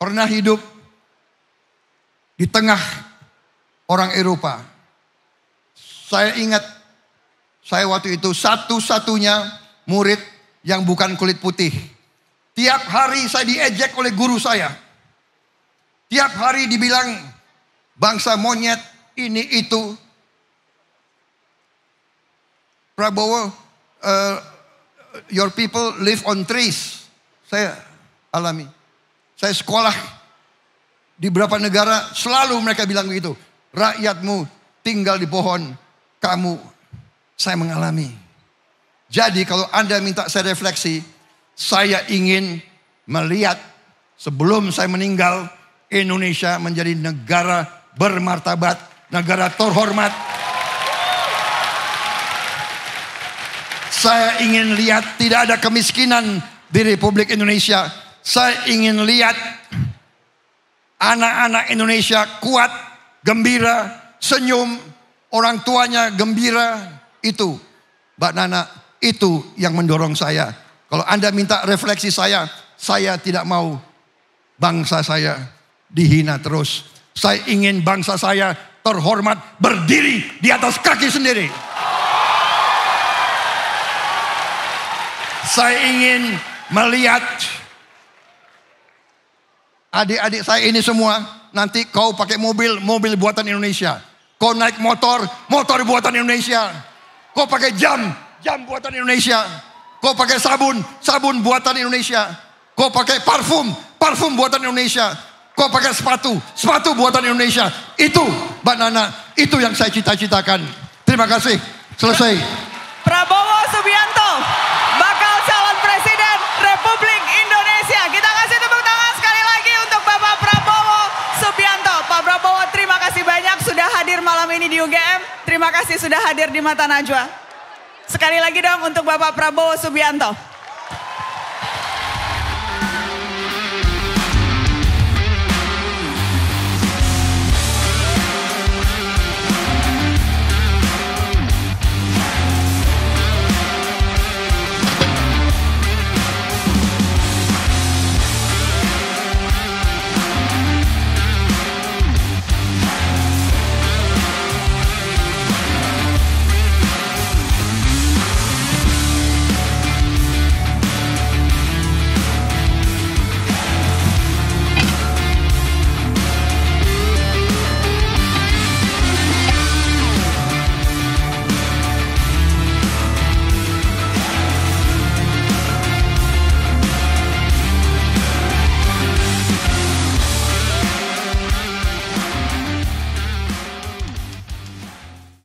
[SPEAKER 1] pernah hidup di tengah orang Eropa. Saya ingat saya waktu itu satu-satunya murid yang bukan kulit putih. Tiap hari saya diejek oleh guru saya. Tiap hari dibilang bangsa monyet ini itu. Prabowo, uh, your people live on trees. Saya alami. Saya sekolah di beberapa negara selalu mereka bilang begitu. Rakyatmu tinggal di pohon, kamu saya mengalami. Jadi kalau Anda minta saya refleksi, saya ingin melihat sebelum saya meninggal Indonesia menjadi negara bermartabat, negara terhormat. Saya ingin lihat tidak ada kemiskinan di Republik Indonesia. Saya ingin lihat Anak-anak Indonesia kuat, gembira, senyum, orang tuanya gembira. Itu, Mbak Nana, itu yang mendorong saya. Kalau Anda minta refleksi saya, saya tidak mau bangsa saya dihina terus. Saya ingin bangsa saya terhormat berdiri di atas kaki sendiri. Saya ingin melihat Adik-adik saya ini semua nanti kau pakai mobil, mobil buatan Indonesia. Kau naik motor, motor buatan Indonesia. Kau pakai jam, jam buatan Indonesia. Kau pakai sabun, sabun buatan Indonesia. Kau pakai parfum, parfum buatan Indonesia. Kau pakai sepatu, sepatu buatan Indonesia. Itu, Mbak Nana, itu yang saya cita-citakan. Terima kasih. Selesai.
[SPEAKER 2] Prabowo Subianto. kasih banyak sudah hadir malam ini di UGM. Terima kasih sudah hadir di Mata Najwa. Sekali lagi dong untuk Bapak Prabowo Subianto.